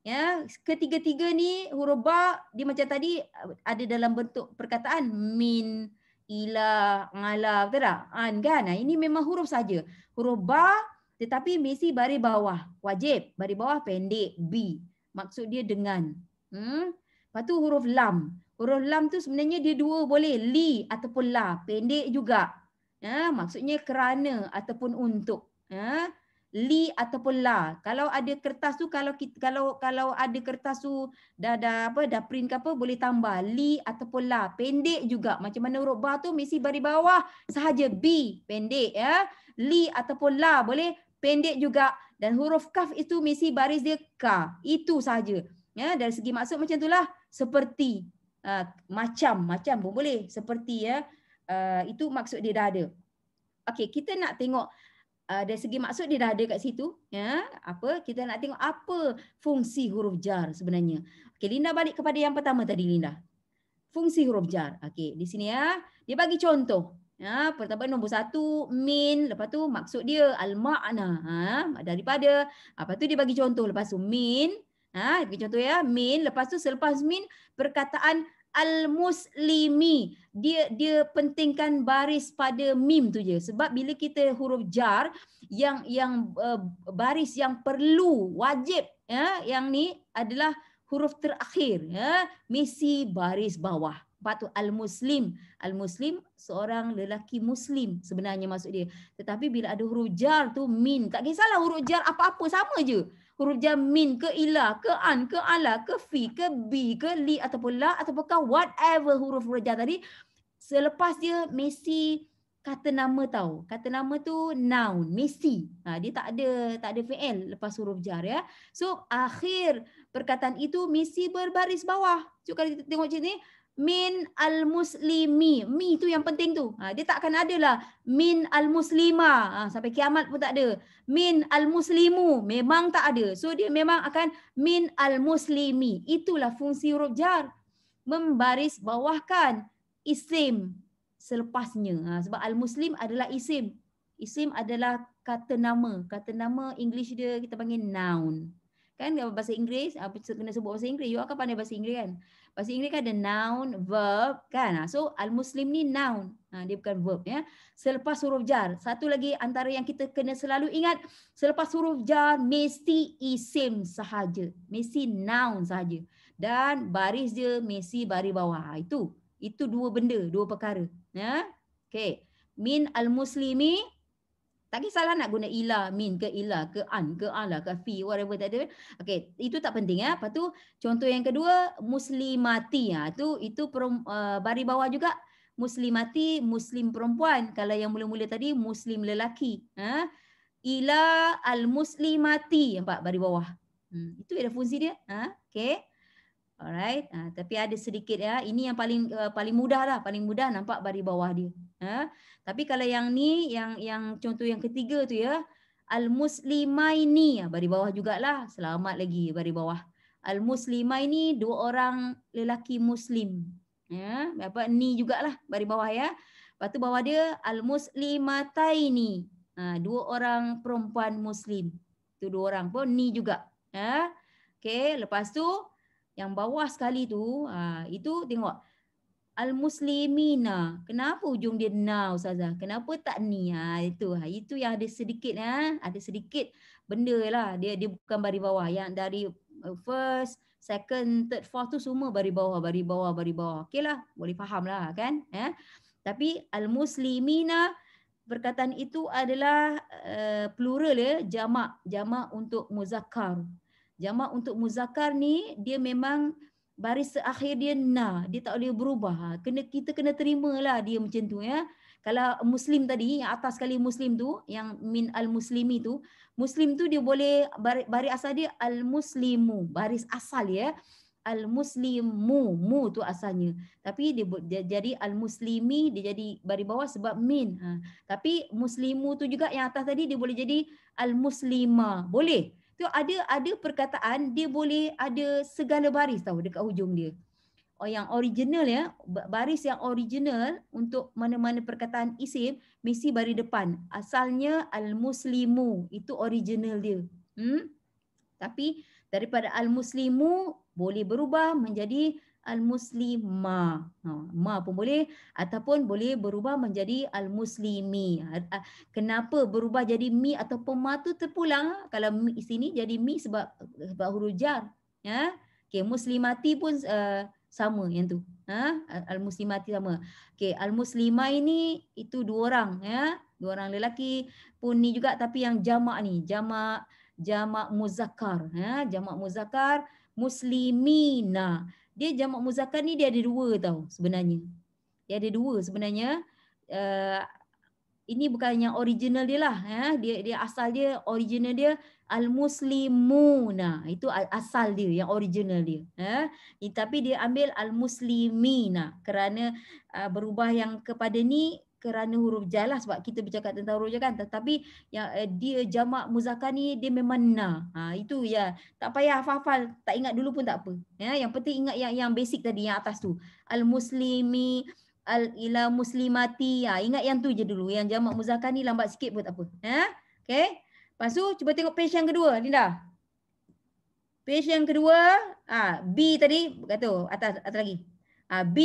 Ya, Ketiga-tiga ni huruf ba dia macam tadi ada dalam bentuk perkataan. Min, ila, ngala. Betul tak? An kan? ini memang huruf saja. Huruf ba tetapi misi bari bawah wajib. Bari bawah pendek. B. Maksud dia dengan. Hmm? Lepas tu huruf lam. Huruf lam tu sebenarnya dia dua boleh. Li ataupun la. Pendek juga. Ya, maksudnya kerana ataupun untuk. Ya, li ataupun la. Kalau ada kertas tu, kalau kalau kalau ada kertas tu dah, dah apa dah print ke apa boleh tambah li ataupun la. Pendek juga. Macam mana huruf ba tu mesti bari bawah sahaja b pendek ya. Li ataupun la boleh pendek juga dan huruf kaf itu mesti baris dia ka. Itu saja Ya, dari segi maksud macam itulah. Seperti. Ha, macam. Macam pun boleh. Seperti. ya ha, Itu maksud dia dah ada. Okey, kita nak tengok ha, dari segi maksud dia dah ada kat situ. Ya, apa Kita nak tengok apa fungsi huruf jar sebenarnya. Okey, Linda balik kepada yang pertama tadi Linda. Fungsi huruf jar. Okey, di sini ya. Dia bagi contoh. Ya, pertama nombor satu, min. Lepas tu maksud dia, al-ma'na. Ha, daripada, apa tu dia bagi contoh. Lepas tu min. Ha, bagi contoh ya, min. Lepas tu selepas min, perkataan al-muslimi. Dia dia pentingkan baris pada mim tu je. Sebab bila kita huruf jar, yang yang uh, baris yang perlu, wajib, ya, yang ni adalah huruf terakhir. Ya, misi baris bawah patu al-muslim. Al-muslim seorang lelaki muslim sebenarnya maksud dia. Tetapi bila ada huruf jar tu min, tak kisahlah huruf jar apa-apa sama je. Huruf jar min ke ilah, ke an, ke ala, ke fi, ke bi, ke li ataupun la ataupun ka whatever huruf huruf jar tadi selepas dia Messi kata nama tau. Kata nama tu noun, Messi. Ha, dia tak ada tak ada fi'il lepas huruf jar ya. So akhir perkataan itu Messi berbaris bawah. Cukup kalau tengok sini min al-muslimi. Mi tu yang penting tu. Ha, dia takkan ada lah min al-muslima. Ha, sampai kiamat pun tak ada. Min al-muslimu. Memang tak ada. So dia memang akan min al-muslimi. Itulah fungsi huruf jar. Membaris bawahkan isim selepasnya. Ha, sebab al-muslim adalah isim. Isim adalah kata nama. Kata nama English dia kita panggil noun. Kan bahasa Inggeris, apa kena sebut bahasa Inggeris. You akan pandai bahasa Inggeris kan? Pasal Inggeris kan ada noun, verb kan. Ha, so al-muslim ni noun. Ha, dia bukan verb ya. Selepas huruf jar. Satu lagi antara yang kita kena selalu ingat, selepas huruf jar mesti isim sahaja. Mesti noun sahaja. Dan baris dia mesti baris bawah. Ha, itu. Itu dua benda, dua perkara. Ya. Okey. Min al-muslimi tak kisahlah nak guna ila, min ke ila, ke an, ke ala, ke fi, whatever tak ada. Okay, itu tak penting ya. Lepas tu, contoh yang kedua, muslimati. Ya. Itu, itu uh, eh, bari bawah juga. Muslimati, muslim perempuan. Kalau yang mula-mula tadi, muslim lelaki. Ha? Ila al-muslimati. Nampak, bari bawah. Hmm. Itu ada fungsi dia. Ha? Okay. Alright, ha, tapi ada sedikit ya. Ini yang paling uh, paling mudah lah, paling mudah nampak dari bawah dia. Ha? Tapi kalau yang ni, yang yang contoh yang ketiga tu ya, al muslimaini ya, ah, dari bawah juga lah. Selamat lagi dari bawah. Al muslimaini dua orang lelaki Muslim. Ya, apa ni juga lah dari bawah ya. Lepas tu bawah dia al muslimataini ha, ah, dua orang perempuan Muslim. Tu dua orang pun ni juga. Ya? Okay, lepas tu yang bawah sekali tu uh, itu tengok al muslimina kenapa ujung dia na ustazah kenapa tak ni ha, itu ha, itu yang ada sedikit ha, ada sedikit benda lah dia dia bukan bari bawah yang dari uh, first second third fourth tu semua bari bawah bari bawah bari bawah okeylah boleh faham lah kan eh tapi al muslimina perkataan itu adalah uh, plural ya jamak jamak untuk muzakkar jamak untuk muzakar ni dia memang baris akhir dia na dia tak boleh berubah ha, kena kita kena terimalah dia macam tu ya kalau muslim tadi yang atas sekali muslim tu yang min al muslimi tu muslim tu dia boleh baris asal dia al muslimu baris asal ya al muslimu mu tu asalnya tapi dia, dia jadi al muslimi dia jadi baris bawah sebab min ha. tapi muslimu tu juga yang atas tadi dia boleh jadi al muslima boleh So ada ada perkataan dia boleh ada segala baris tahu dekat hujung dia. Oh yang original ya, baris yang original untuk mana-mana perkataan isim mesti baris depan. Asalnya al-muslimu itu original dia. Hmm? Tapi daripada al-muslimu boleh berubah menjadi al-muslima. Ha, ma pun boleh ataupun boleh berubah menjadi al-muslimi. Ha, kenapa berubah jadi mi atau ma tu terpulang ha, kalau mi sini jadi mi sebab sebab huruf jar. Ya. Okey, muslimati pun uh, sama yang tu. Ha? Al-muslimati sama. Okay, al-muslima ini itu dua orang ya. Dua orang lelaki pun ni juga tapi yang jama ni, jama jamak muzakkar Jama muzakar muzakkar muslimina dia jamak muzakkar ni dia ada dua tau sebenarnya. Dia ada dua sebenarnya. Uh, ini bukan yang original dia lah. Ya. Dia, dia asal dia, original dia Al-Muslimuna. Itu asal dia, yang original dia. Ya. Eh. Ini, tapi dia ambil Al-Muslimina kerana uh, berubah yang kepada ni kerana huruf ja lah sebab kita bercakap tentang huruf ja kan tetapi yang eh, dia jamak muzakkar ni dia memang na ha, itu ya tak payah hafal-hafal tak ingat dulu pun tak apa ya yang penting ingat yang yang basic tadi yang atas tu al muslimi al ila muslimati ha, ingat yang tu je dulu yang jamak muzakkar ni lambat sikit pun tak apa ya okey lepas tu cuba tengok page yang kedua ni dah. page yang kedua ah ha, B tadi kata atas atas lagi ah ha, B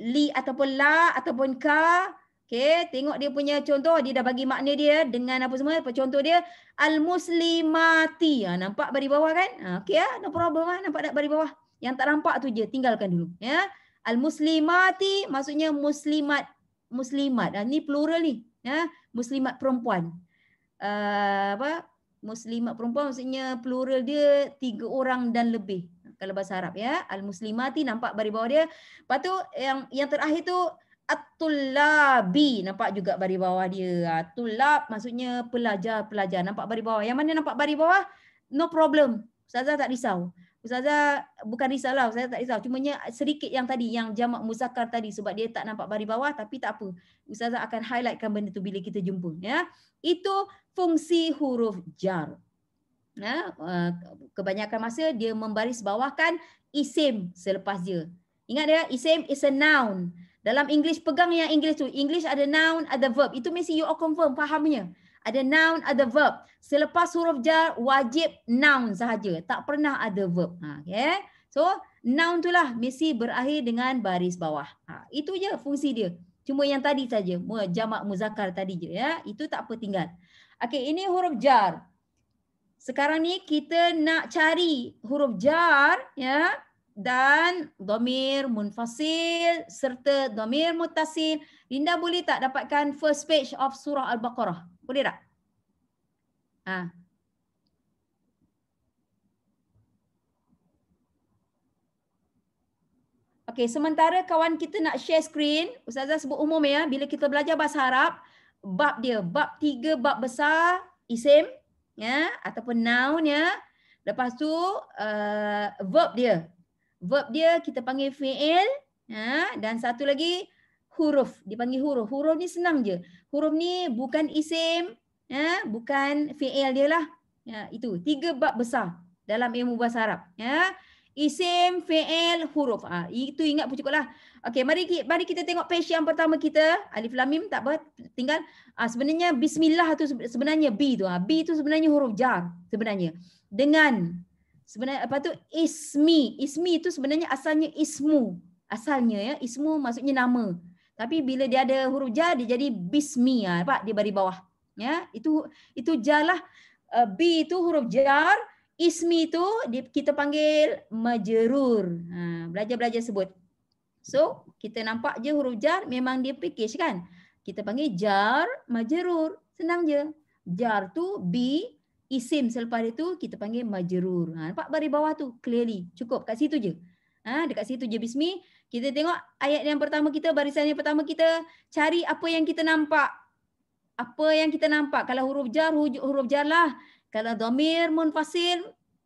li ataupun la ataupun ka Okay, tengok dia punya contoh. Dia dah bagi makna dia dengan apa semua. Contoh dia, Al-Muslimati. Ha, nampak bari bawah kan? Ha, okay, ha, ah, no problem. Ha, nampak tak bari bawah? Yang tak nampak tu je, tinggalkan dulu. Ya, Al-Muslimati maksudnya Muslimat. Muslimat. Ha, ni plural ni. Ya, Muslimat perempuan. Uh, apa? Muslimat perempuan maksudnya plural dia tiga orang dan lebih. Kalau bahasa Arab ya. Al-Muslimati nampak bari bawah dia. Lepas tu yang, yang terakhir tu, Atulabi Nampak juga bari bawah dia ah, Tulab maksudnya pelajar-pelajar Nampak bari bawah Yang mana nampak bari bawah No problem Ustazah tak risau Ustazah bukan risau lah Ustazah tak risau Cumanya sedikit yang tadi Yang jamak muzakar tadi Sebab dia tak nampak bari bawah Tapi tak apa Ustazah akan highlightkan benda tu Bila kita jumpa ya. Itu fungsi huruf jar ya. Eh, kebanyakan masa Dia membaris bawahkan Isim selepas dia Ingat ya, Isim is a noun dalam English pegang yang English tu. English ada noun, ada verb. Itu mesti you all confirm fahamnya. Ada noun, ada verb. Selepas huruf jar wajib noun sahaja. Tak pernah ada verb. Ha, okay. So noun tu lah mesti berakhir dengan baris bawah. Ha, itu je fungsi dia. Cuma yang tadi saja, jamak muzakar tadi je ya. Itu tak apa tinggal. Okey, ini huruf jar. Sekarang ni kita nak cari huruf jar ya dan domir munfasil serta domir mutasil. Linda boleh tak dapatkan first page of surah Al-Baqarah? Boleh tak? Ha. Okay, sementara kawan kita nak share screen, Ustazah sebut umum ya, bila kita belajar bahasa Arab, bab dia, bab tiga bab besar, isim, ya, ataupun noun, ya. lepas tu uh, verb dia, Verb dia kita panggil fi'il. Ha? Dan satu lagi, huruf. dipanggil huruf. Huruf ni senang je. Huruf ni bukan isim. Ha? Bukan fi'il dia lah. Ya, itu. Tiga bab besar dalam ilmu bahasa Arab. Ya? Isim, fi'il, huruf. Ha, itu ingat pun cukup lah. Okay, mari, mari kita tengok page yang pertama kita. Alif Lamim tak apa. Tinggal. Ha, sebenarnya Bismillah tu sebenarnya B tu. Ha. B tu sebenarnya huruf jar sebenarnya. Dengan Sebenarnya apa tu ismi? Ismi itu sebenarnya asalnya ismu. Asalnya ya, ismu maksudnya nama. Tapi bila dia ada huruf ja dia jadi bismi ya, nampak dia bari bawah. Ya, itu itu jalah uh, eh, b itu huruf jar, ismi itu kita panggil majrur. Ha, belajar-belajar sebut. So, kita nampak je huruf jar memang dia package kan? Kita panggil jar majrur. Senang je. Jar tu b isim selepas dia tu kita panggil majrur. Ha nampak bari bawah tu clearly cukup kat situ je. Ha dekat situ je bismi kita tengok ayat yang pertama kita barisan yang pertama kita cari apa yang kita nampak. Apa yang kita nampak kalau huruf jar huruf jar lah. Kalau domir munfasil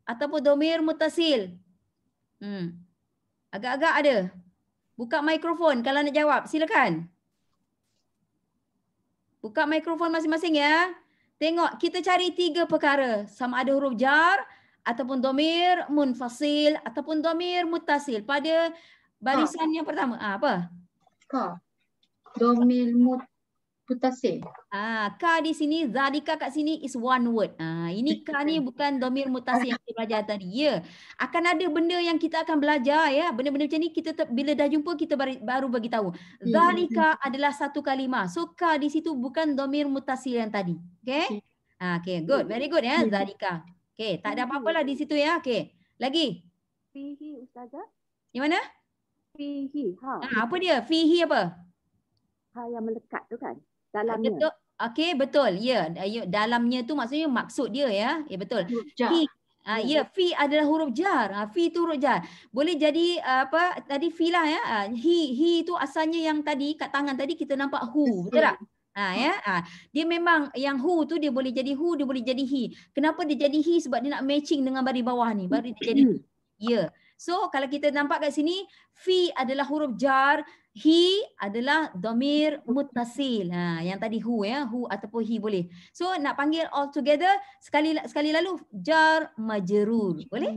ataupun domir mutasil. Hmm. Agak-agak ada. Buka mikrofon kalau nak jawab silakan. Buka mikrofon masing-masing ya. Tengok kita cari tiga perkara sama ada huruf jar ataupun domir munfasil ataupun domir mutasil pada barisan ha. yang pertama. Ha, apa? Ka. Ha. Domir mutasil putasir. Ah, ka di sini, Zadika kat sini is one word. Ah, ini ka ni bukan domir mutasi yang kita belajar tadi. Ya, akan ada benda yang kita akan belajar ya. Benda-benda macam ni kita bila dah jumpa kita baru, baru bagi tahu. Zadika hmm. hmm, hmm. adalah satu kalimah. So ka di situ bukan domir mutasi yang tadi. Okay? Ah, okay, good. Very good ya, Zadika. Okay, tak ada apa-apalah di situ ya. Okay. Lagi. Fihi ustazah. Di mana? Fihi. Ha. Ah, apa dia? Fihi apa? Ha yang melekat tu kan dalamnya betul okey betul ya yeah. dalamnya tu maksudnya maksud dia ya ya yeah, betul jar. fi ah, ya uh, ya, yeah, fi adalah huruf jar ah, fi tu huruf jar boleh jadi ah, apa tadi fi lah ya hi hi tu asalnya yang tadi kat tangan tadi kita nampak hu betul tak Ha, ya? ha. Dia memang yang hu tu dia boleh jadi hu, dia boleh jadi hi. Kenapa dia jadi hi? Sebab dia nak matching dengan baris bawah ni. Baris dia jadi he. Hmm. Yeah. So kalau kita nampak kat sini, fi adalah huruf jar. He adalah domir mutasil. Ha, yang tadi who ya. Who ataupun he boleh. So nak panggil all together. Sekali sekali lalu. Jar majerul. Boleh?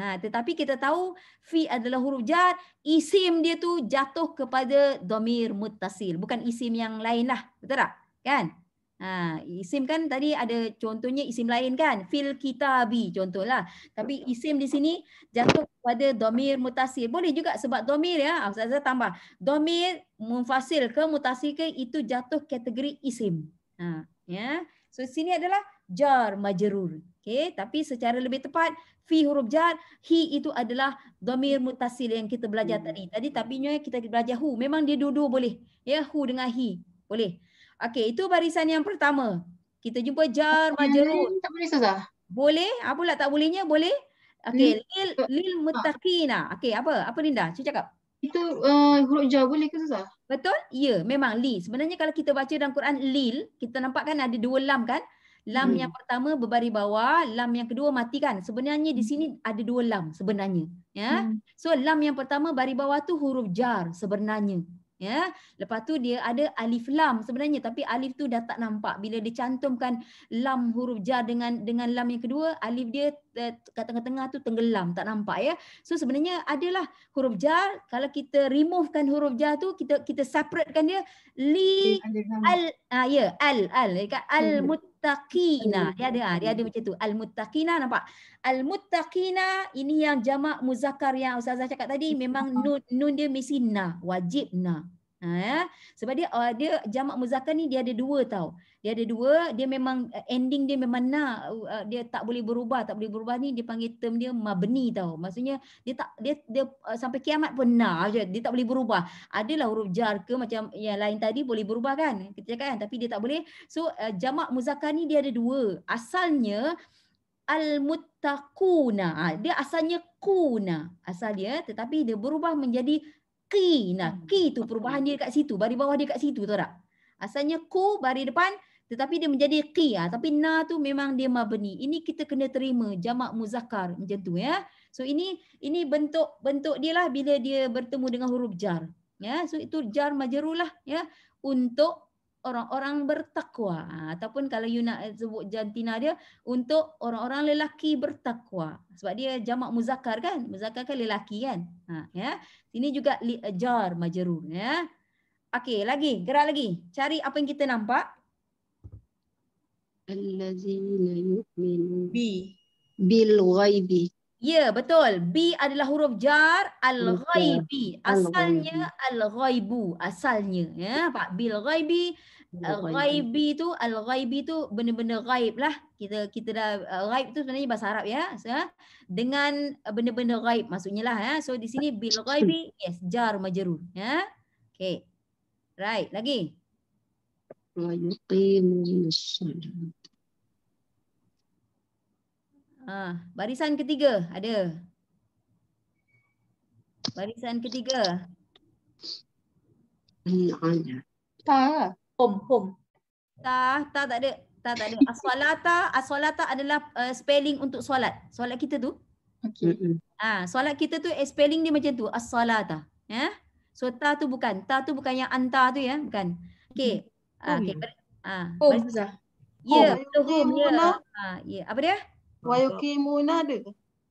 Ha, tetapi kita tahu. Fi adalah huruf jar. Isim dia tu jatuh kepada domir mutasil. Bukan isim yang lain lah. Betul tak? Kan? Ha, isim kan tadi ada contohnya isim lain kan? Fil kitabi contohlah. Tapi isim di sini jatuh kepada domir mutasir. Boleh juga sebab domir ya. Ah, saya tambah. Domir munfasil ke mutasir ke itu jatuh kategori isim. Ha, ya. So sini adalah jar majerur. Okay, tapi secara lebih tepat fi huruf jar hi itu adalah domir mutasil yang kita belajar hmm. tadi. Tadi tapi kita belajar hu. Memang dia dua-dua boleh. Ya hu dengan hi. Boleh. Okey, itu barisan yang pertama. Kita jumpa jar majrur. Tak boleh susah. Boleh? Apa lah tak bolehnya? Boleh. Okey, hmm. lil lil ah. muttaqina. Okey, apa? Apa Linda? Cik cakap. Itu uh, huruf jar boleh ke susah? Betul? Ya, memang li. Sebenarnya kalau kita baca dalam Quran lil, kita nampak kan ada dua lam kan? Lam hmm. yang pertama berbaris bawah, lam yang kedua mati kan? Sebenarnya di hmm. sini ada dua lam sebenarnya, ya. Hmm. So lam yang pertama baris bawah tu huruf jar sebenarnya ya lepas tu dia ada alif lam sebenarnya tapi alif tu dah tak nampak bila dicantumkan lam huruf jar dengan dengan lam yang kedua alif dia eh, kat tengah-tengah tu tenggelam tak nampak ya so sebenarnya adalah huruf jar kalau kita removekan huruf jar tu kita kita separatekan dia li al ah ya al al dekat al mut muttaqina dia ada ah, dia ada macam tu al muttaqina nampak al muttaqina ini yang jamak muzakkar yang ustazah cakap tadi memang nun nun dia mesti na wajib na Ha, ya? Sebab dia uh, dia jamak muzakkar ni dia ada dua tau. Dia ada dua, dia memang uh, ending dia memang nak. Uh, uh, dia tak boleh berubah, tak boleh berubah ni dia panggil term dia mabni tau. Maksudnya dia tak dia dia uh, sampai kiamat pun nak. je, dia tak boleh berubah. Adalah huruf jar ke macam yang lain tadi boleh berubah kan? Kita cakap kan tapi dia tak boleh. So uh, jamak muzakkar ni dia ada dua. Asalnya al-muttaquna. Ha, dia asalnya kuna. Asal dia tetapi dia berubah menjadi ki. Nah, hmm, ki tu perubahan dia dekat situ. Bari bawah dia dekat situ tahu tak? Asalnya ku bari depan tetapi dia menjadi ki ah. Tapi na tu memang dia mabni. Ini kita kena terima jamak muzakkar macam tu ya. So ini ini bentuk-bentuk dia lah bila dia bertemu dengan huruf jar. Ya, so itu jar majrur lah ya untuk orang-orang bertakwa ha, ataupun kalau you nak sebut jantina dia untuk orang-orang lelaki bertakwa sebab dia jamak muzakkar kan muzakkar kan lelaki kan ha ya sini juga li ajar eh, majrur ya okey lagi gerak lagi cari apa yang kita nampak allazina yu'minu bi bil ghaibi Ya, betul. B adalah huruf jar al-ghaibi. Asalnya al-ghaibu. Asalnya. Ya, Pak. Bil ghaibi. Ghaibi tu, al-ghaibi tu benda-benda ghaib lah. Kita kita dah, eh, ghaib tu sebenarnya bahasa Arab ya. So, ya, dengan benda-benda ghaib maksudnya lah. Ya. So, di sini bil ghaibi, yes, jar majeru. Ya. Okay. Right, lagi. Layutin, Ha, barisan ketiga ada. Barisan ketiga. Ta. Hum, hum. Ta, ta tak ada. Ta tak ada. As-salata, as adalah uh, spelling untuk solat. Solat kita tu. Okay. Ha, solat kita tu eh, spelling dia macam tu. As-salata. Ya? Yeah? So ta tu bukan. Ta tu bukan yang anta tu ya. Yeah? Bukan. Okay. Ha, mm-hmm. okay. ah oh, Ya, yeah, oh, yeah. Ha, yeah. Apa dia? Wayukimuna ada ke?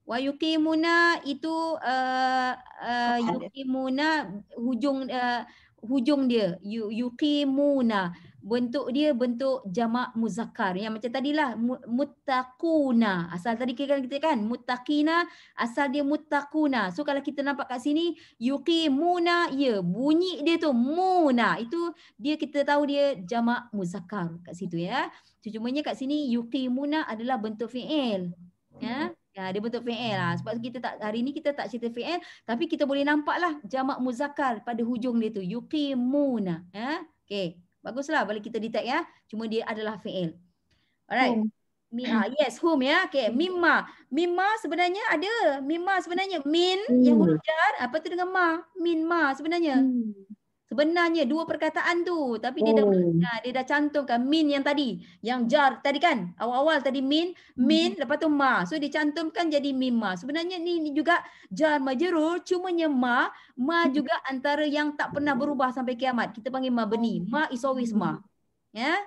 Wayukimuna itu uh, uh, Yukimuna hujung uh, hujung dia. Yukimuna. Uh, bentuk dia bentuk jama muzakar, yang macam tadilah mutakuna asal tadi kita kan kita kan mutakina asal dia mutakuna so kalau kita nampak kat sini yuki muna, ya bunyi dia tu muna itu dia kita tahu dia jama muzakar kat situ ya cumanya kat sini yuki muna adalah bentuk fiil ya Ya, dia bentuk fi'il lah. Sebab kita tak hari ni kita tak cerita fi'il tapi kita boleh nampak lah jamak muzakar pada hujung dia tu yuqimuna ya. Okay. Baguslah boleh kita detect ya. Cuma dia adalah fi'il. Alright. Home. Mi, ah, yes, whom ya. Okay. Hmm. Mima. Mima sebenarnya ada. Mima sebenarnya. Min hmm. yang huruf jar. Apa tu dengan ma? Min ma sebenarnya. Hmm sebenarnya dua perkataan tu tapi dia oh. dah ya, dia dah cantumkan min yang tadi yang jar tadi kan awal-awal tadi min hmm. min hmm. lepas tu ma so dia cantumkan jadi min ma sebenarnya ni, ni juga jar majrur cuma nya ma ma hmm. juga antara yang tak pernah berubah sampai kiamat kita panggil ma beni ma is always ma hmm. ya yeah?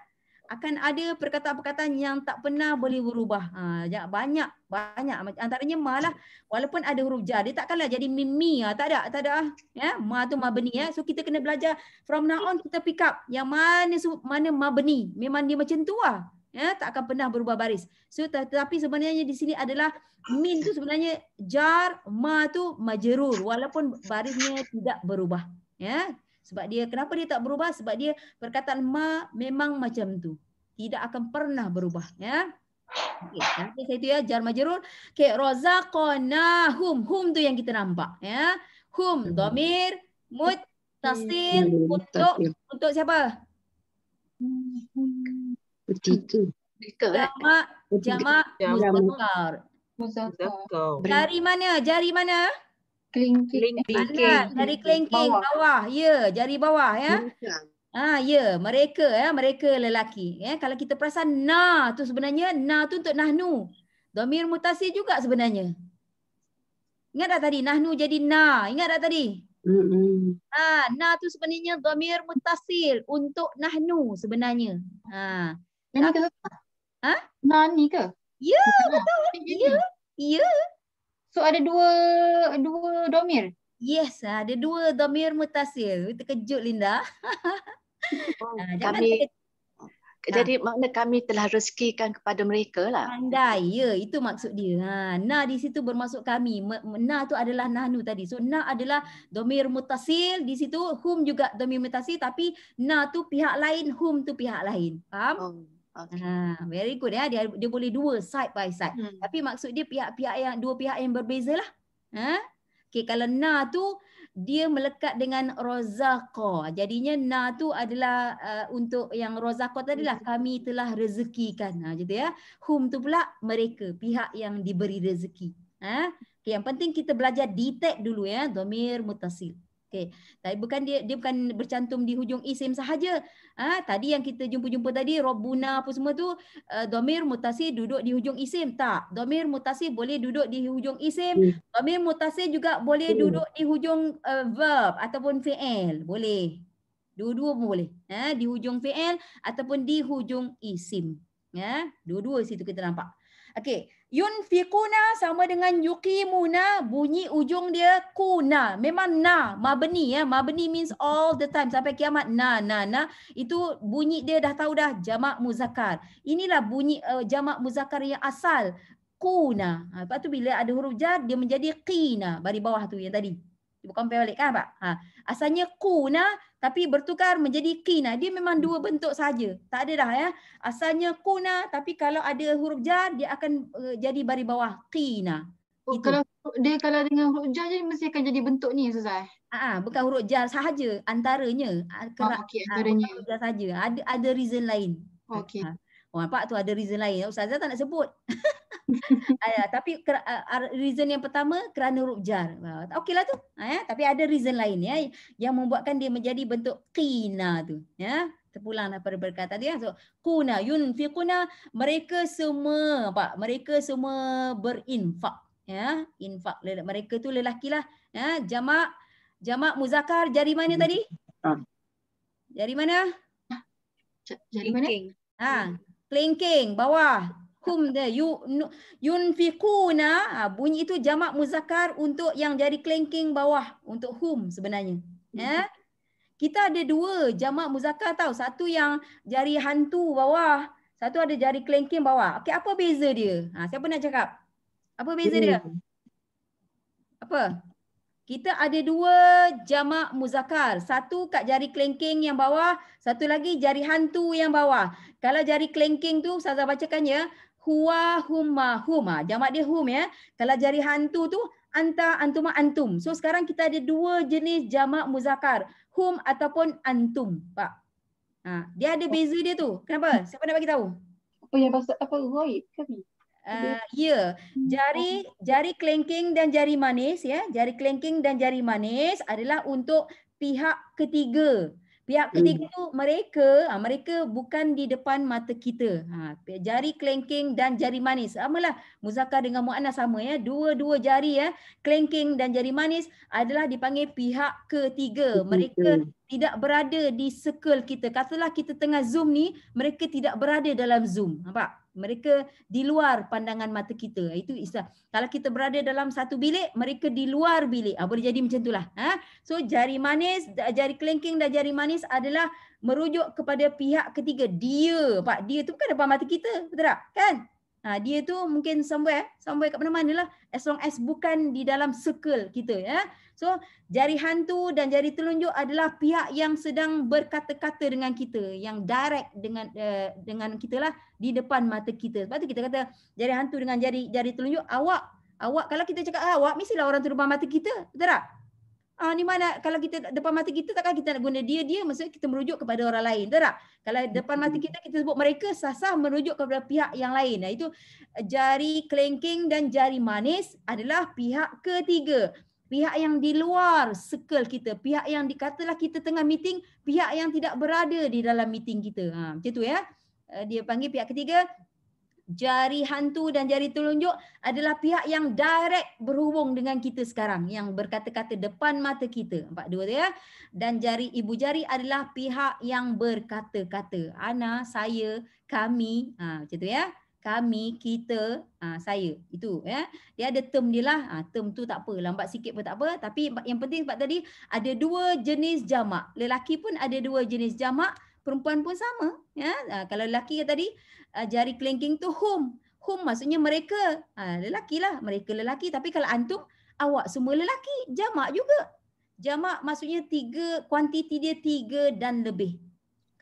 akan ada perkataan-perkataan yang tak pernah boleh berubah. Ha, banyak, banyak. Antaranya ma lah. Walaupun ada huruf ja, dia takkanlah jadi mimi. Ha, tak ada, tak ada. Ah. Ya, ma tu ma beni. Ya. So kita kena belajar from now on kita pick up yang mana mana ma beni. Memang dia macam tu lah. Ya, tak akan pernah berubah baris. So tetapi sebenarnya di sini adalah min tu sebenarnya jar ma tu majerur walaupun barisnya tidak berubah. Ya. Sebab dia kenapa dia tak berubah? Sebab dia perkataan ma memang macam tu. Tidak akan pernah berubah, ya. Okey, nanti saya tu ya jar majrur. Okey, razaqnahum. Hum tu yang kita nampak, ya. Hum hmm. dhamir muttasil hmm, untuk untuk siapa? Ketika. Eh? Jamak jamak muzakkar. Muzakkar. Jari mana? Jari mana? Klingking, Kelingking. Jari klingking bawah. bawah. Ya, jari bawah ya. Ah, ya, mereka ya, mereka lelaki. Ya, kalau kita perasan na tu sebenarnya na tu untuk nahnu. Domir mutasi juga sebenarnya. Ingat tak tadi nahnu jadi na? Ingat tak tadi? Ha, na tu sebenarnya domir mutasil untuk nahnu sebenarnya. Ha. Nani ke? Ha? ni ke? Ya, betul. Ya. Ya. So ada dua dua domir. Yes, ada dua domir mutasil. Terkejut Linda. Oh, kami ha. Jadi ah. makna kami telah rezekikan kepada mereka lah. Pandai, ya itu maksud dia. Ha. Na di situ bermaksud kami. Na tu adalah nahnu tadi. So na adalah domir mutasil di situ. Hum juga domir mutasil tapi na tu pihak lain, hum tu pihak lain. Faham? Oh. Okay. Ha, very good ya. Dia dia boleh dua side by side. Hmm. Tapi maksud dia pihak-pihak yang dua pihak yang berbeza lah. Ha? Okay, kalau na tu dia melekat dengan rozako. Jadinya na tu adalah uh, untuk yang rozako tadi lah. Hmm. Kami telah rezekikan. Ha, gitu ya. Hum tu pula mereka. Pihak yang diberi rezeki. Ha? Okay, yang penting kita belajar detect dulu ya. Domir mutasil. Okey. Tapi bukan dia dia bukan bercantum di hujung isim sahaja. Ah ha, tadi yang kita jumpa-jumpa tadi robuna apa semua tu uh, eh, domir mutasi duduk di hujung isim. Tak. Domir mutasi boleh duduk di hujung isim. Hmm. Domir mutasi juga boleh hmm. duduk di hujung uh, verb ataupun fi'il. Boleh. Dua-dua pun boleh. Ha, di hujung fi'il ataupun di hujung isim. Ya, dua-dua situ kita nampak. Okey. Yunfikuna sama dengan yukimuna bunyi ujung dia kuna. Memang na, mabeni ya. Mabeni means all the time sampai kiamat. Na, na, na. Itu bunyi dia dah tahu dah jamak muzakar. Inilah bunyi uh, jamak muzakar yang asal. Kuna. Ha, lepas tu bila ada huruf jar, dia menjadi kina. Bari bawah tu yang tadi. Bukan pembalik kan Pak? Ha. Asalnya kuna, tapi bertukar menjadi kina. Dia memang hmm. dua bentuk saja. Tak ada dah ya. Asalnya kuna tapi kalau ada huruf jar dia akan uh, jadi bari bawah kina. Oh, kalau dia kalau dengan huruf jar je mesti akan jadi bentuk ni Ustaz. Ah, bukan huruf jar sahaja antaranya. Kerak, ha, oh, okay, antaranya. Ha, huruf jar saja. Ada ada reason lain. Okey. Ha. Oh, nampak tu ada reason lain. Ustazah tak nak sebut. Ayah, tapi reason yang pertama kerana ruk-jar. rukjar. Ha, okeylah tu. Ha, ya, tapi ada reason lain ya yang membuatkan dia menjadi bentuk qina tu. Ya, terpulanglah pada perkataan dia. Ya. So, kuna yunfiquna mereka semua apa? Mereka semua berinfak. Ya, infak lelaki mereka tu lelaki lah. Ya, jamak jamak muzakkar jari mana tadi? Ha. Jari mana? Jari mana? Ha, Kelingking, bawah hum de yun yunfiquna ah, bunyi itu jamak muzakkar untuk yang jari kelengking bawah untuk hum sebenarnya ya kita ada dua jamak muzakkar tahu satu yang jari hantu bawah satu ada jari kelengking bawah okey apa beza dia ha, siapa nak cakap apa beza dia hmm. apa kita ada dua jamak muzakar, Satu kat jari kelengking yang bawah, satu lagi jari hantu yang bawah. Kalau jari kelengking tu saya bacakan ya, huwa huma huma ah. jamak dia hum ya kalau jari hantu tu anta antuma antum so sekarang kita ada dua jenis jamak muzakkar hum ataupun antum pak ha dia ada oh. beza dia tu kenapa siapa nak bagi tahu oh, apa yang bahasa apa ghaib kami Uh, ya, yeah. Hmm, jari oh. jari kelengking dan jari manis ya, yeah. jari kelengking dan jari manis adalah untuk pihak ketiga. Pihak hmm. ketiga tu mereka ah, mereka bukan di depan mata kita. Ha, jari kelengking dan jari manis. Samalah muzakar dengan muannas sama ya. Dua-dua jari ya, kelengking dan jari manis adalah dipanggil pihak ketiga. Mereka tidak berada di circle kita. Katalah kita tengah Zoom ni, mereka tidak berada dalam Zoom. Nampak? mereka di luar pandangan mata kita itu Islam kalau kita berada dalam satu bilik mereka di luar bilik ha, boleh jadi macam itulah ha? so jari manis jari kelengking, dan jari manis adalah merujuk kepada pihak ketiga dia pak dia tu bukan depan mata kita betul tak kan Ha, dia tu mungkin somewhere, somewhere kat mana-mana lah. As long as bukan di dalam circle kita. ya. So jari hantu dan jari telunjuk adalah pihak yang sedang berkata-kata dengan kita. Yang direct dengan uh, dengan kita lah di depan mata kita. Sebab tu kita kata jari hantu dengan jari jari telunjuk awak. Awak kalau kita cakap ah, awak mestilah orang tu depan mata kita. Betul tak? ah ni mana kalau kita depan mata kita takkan kita nak guna dia dia maksudnya kita merujuk kepada orang lain betul tak kalau depan mata kita kita sebut mereka sah-sah merujuk kepada pihak yang lain nah itu eh, jari kelengking dan jari manis adalah pihak ketiga pihak yang di luar circle kita pihak yang dikatalah kita tengah meeting pihak yang tidak berada di dalam meeting kita ha macam tu ya eh, dia panggil pihak ketiga jari hantu dan jari telunjuk adalah pihak yang direct berhubung dengan kita sekarang yang berkata-kata depan mata kita empat dua tu ya dan jari ibu jari adalah pihak yang berkata-kata ana saya kami ha, macam tu ya kami kita ha, saya itu ya dia ada term dia lah ha, term tu tak apa lambat sikit pun tak apa tapi yang penting sebab tadi ada dua jenis jamak lelaki pun ada dua jenis jamak perempuan pun sama ya uh, kalau lelaki tadi uh, jari kelingking tu home home maksudnya mereka uh, lelaki lah mereka lelaki tapi kalau antum awak semua lelaki jamak juga jamak maksudnya tiga kuantiti dia tiga dan lebih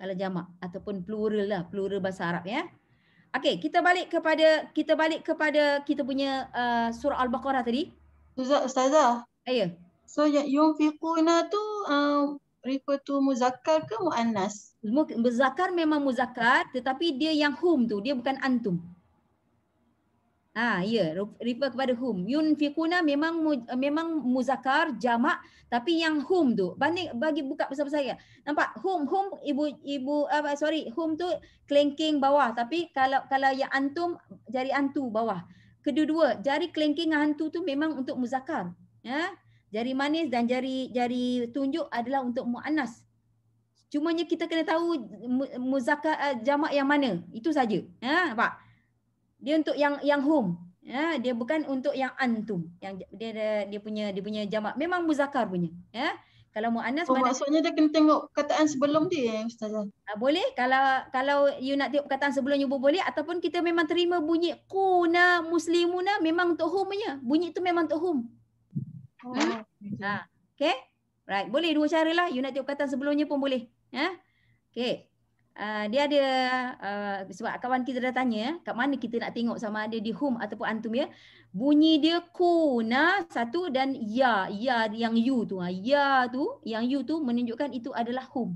kalau jamak ataupun plural lah plural bahasa Arab ya okey kita balik kepada kita balik kepada kita punya uh, surah al-baqarah tadi ustazah ustazah ayo ya. so yang yunfiquna tu uh, refer to muzakkar ke muannas Muzakar memang muzakar tetapi dia yang hum tu dia bukan antum. Ha ya refer kepada hum. Yunfiquna memang memang muzakar jamak tapi yang hum tu banding bagi buka besar besar saya. Nampak hum hum ibu ibu uh, sorry hum tu clinking bawah tapi kalau kalau yang antum jari antu bawah. Kedua-dua jari clinking hantu tu memang untuk muzakar. Ya. Jari manis dan jari jari tunjuk adalah untuk muannas. Cumanya kita kena tahu muzakar eh, jamak yang mana. Itu saja. Ya, nampak? Dia untuk yang yang home. Ya, ha, dia bukan untuk yang antum. Yang dia dia punya dia punya jamak memang muzakar punya. Ya. Kalau muannas oh, maksudnya dia kena tengok kataan sebelum dia ya ustazah. Ah, boleh kalau kalau you nak tengok kataan sebelum you boleh ataupun kita memang terima bunyi kuna muslimuna memang untuk home punya. Bunyi tu memang untuk home. Oh. Ha. Okay. Right. Boleh dua cara lah. You nak tengok kataan sebelumnya pun boleh. Ya. Okey. Uh, dia ada uh, sebab kawan kita dah tanya kat mana kita nak tengok sama ada di hum ataupun antum ya. Bunyi dia kuna satu dan ya ya yang you tu ha. ya tu yang you tu menunjukkan itu adalah hum.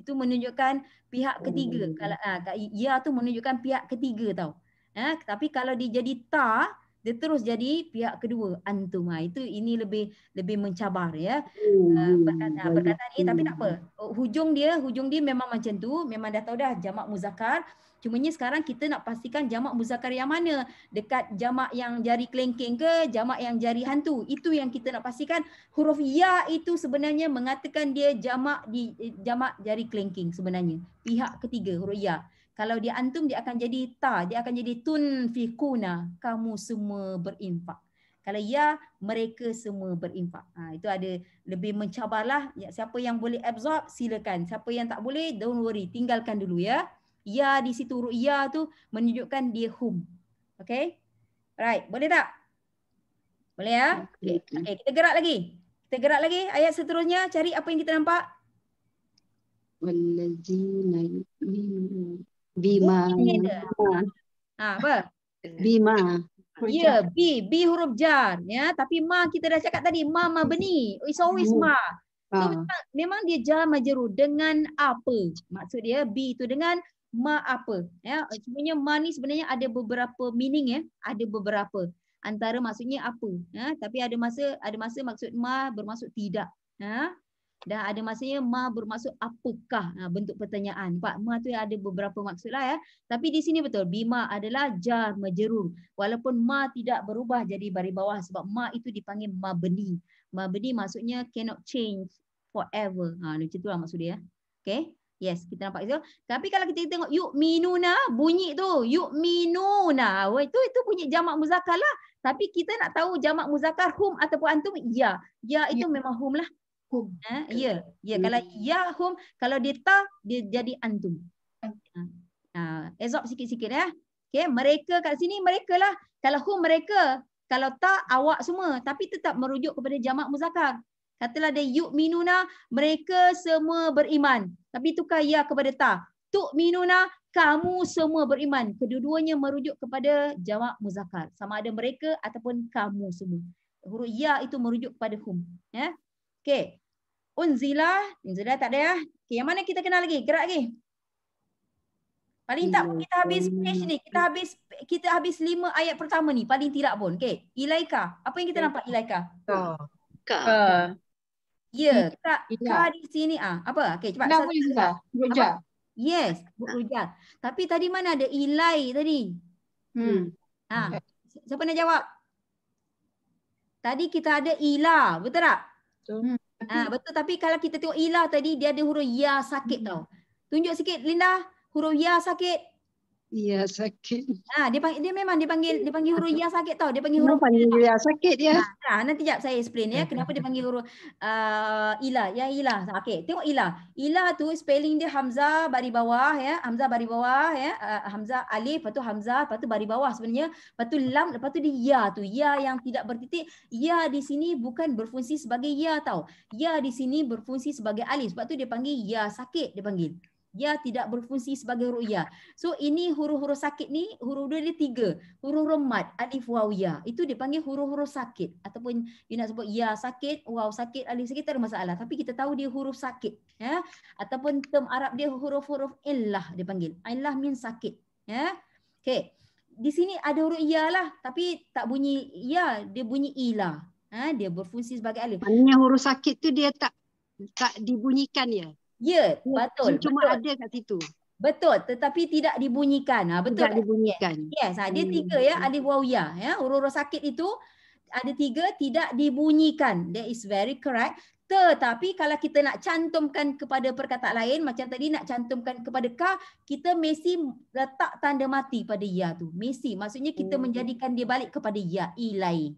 Itu menunjukkan pihak ketiga. Oh. Kalau ha, ya tu menunjukkan pihak ketiga tau. Ya, tapi kalau dia jadi ta dia terus jadi pihak kedua antuma itu ini lebih lebih mencabar ya perkataan oh, eh, perkataan ini tapi tak apa oh, hujung dia hujung dia memang macam tu memang dah tahu dah jamak muzakkar ni sekarang kita nak pastikan jamak muzakkar yang mana dekat jamak yang jari kelengking ke jamak yang jari hantu itu yang kita nak pastikan huruf ya itu sebenarnya mengatakan dia jamak di jamak jari kelengking sebenarnya pihak ketiga huruf ya kalau dia antum dia akan jadi ta, dia akan jadi tun fi kuna, kamu semua berinfak. Kalau ya, mereka semua berinfak. Ha, itu ada lebih mencabarlah. Ya, siapa yang boleh absorb, silakan. Siapa yang tak boleh, don't worry. Tinggalkan dulu ya. Ya di situ, ya tu menunjukkan dia hum. Okay? Right, boleh tak? Boleh ya? Okay. okay, kita gerak lagi. Kita gerak lagi ayat seterusnya. Cari apa yang kita nampak. Wallazina yu'minu Bima. Ha, apa? Bima. Ya, B. B huruf jar. Ya, tapi ma kita dah cakap tadi. Ma, ma beni. It's always hmm. ma. So, ah. memang, memang dia jar majeru dengan apa. Maksud dia B itu dengan ma apa. Ya, sebenarnya ma ni sebenarnya ada beberapa meaning ya. Ada beberapa. Antara maksudnya apa. Ya, tapi ada masa ada masa maksud ma bermaksud tidak. Ya. Dan ada masanya ma bermaksud apakah ha, bentuk pertanyaan. pak Ma tu ada beberapa maksud lah ya. Tapi di sini betul. Bima adalah jar majerur. Walaupun ma tidak berubah jadi bari bawah. Sebab ma itu dipanggil ma beni. Ma beni maksudnya cannot change forever. Ha, macam tu lah maksud dia. Ya. Okay. Yes, kita nampak itu. Tapi kalau kita tengok yuk minuna bunyi tu, yuk minuna. Woi, itu itu bunyi jamak muzakkar lah. Tapi kita nak tahu jamak muzakkar hum ataupun antum ya. Ya itu ya. memang hum lah hum. Ha? Ya, ya. Hmm. kalau ya hum, kalau dia ta, dia jadi antum. Ha. Ha. Ezop sikit-sikit ya. Okay. Mereka kat sini, mereka lah. Kalau hum mereka, kalau ta awak semua. Tapi tetap merujuk kepada jamak muzakar. Katalah dia yuk minuna, mereka semua beriman. Tapi tukar ya kepada ta. Tuk minuna, kamu semua beriman. Kedua-duanya merujuk kepada jamak muzakar. Sama ada mereka ataupun kamu semua. Huruf ya itu merujuk kepada hum. Ya? Okay. Unzila. Unzila tak ada ya. Ah. Okay, yang mana kita kenal lagi? Gerak lagi. Paling tak kita habis page ni. Kita habis kita habis lima ayat pertama ni. Paling tidak pun. Okay. Ilaika. Apa yang kita nampak Ilaika? Ka. Ka. Ya. Ka, ka di sini. ah Apa? Okay cepat. Nama Unzila. Rujal. Yes. Rujal. Tapi tadi mana ada Ilai tadi? Hmm. Ha. Siapa nak jawab? Tadi kita ada Ila. Betul tak? Hmm. Ha, betul tapi kalau kita tengok ilah tadi dia ada huruf ya sakit hmm. tau. Tunjuk sikit Linda huruf ya sakit. Ya sakit. Ha dia panggil, dia memang dia panggil dia panggil huruf ya sakit tau. Dia panggil huruf panggil ya sakit dia. Ha, ha nanti jap saya explain ya kenapa dia panggil huruf a uh, ila ya ila. Okey, tengok ila. Ila tu spelling dia hamzah bari bawah ya. Hamzah bari bawah ya. Uh, hamzah alif lepas tu hamzah lepas tu bari bawah sebenarnya. Lepas tu lam lepas tu dia ya tu. Ya yang tidak bertitik. Ya di sini bukan berfungsi sebagai ya tau. Ya di sini berfungsi sebagai alif. Sebab tu dia panggil ya sakit dia panggil ia tidak berfungsi sebagai ru'ya. So ini huruf-huruf sakit ni, huruf dia, dia tiga. Huruf remat, alif, waw, ya. Itu dipanggil huruf-huruf sakit. Ataupun you nak sebut ya sakit, waw sakit, alif sakit, tak ada masalah. Tapi kita tahu dia huruf sakit. Ya. Ataupun term Arab dia huruf-huruf illah dipanggil. Illah min sakit. Ya. Okay. Di sini ada huruf ya lah. Tapi tak bunyi ya, dia bunyi ilah. Ha? Dia berfungsi sebagai alif. Maksudnya huruf sakit tu dia tak tak dibunyikan ya? Ya, ya, betul. Dia cuma betul. ada kat situ. Betul, tetapi tidak dibunyikan. Ha, betul. Tidak dibunyikan. Yes, ada ha, hmm. tiga ya, alif waw ya. ya huruf sakit itu ada tiga tidak dibunyikan. That is very correct. Tetapi kalau kita nak cantumkan kepada perkataan lain, macam tadi nak cantumkan kepada ka, kita mesti letak tanda mati pada ya tu. Mesti. Maksudnya kita hmm. menjadikan dia balik kepada ya, ilai.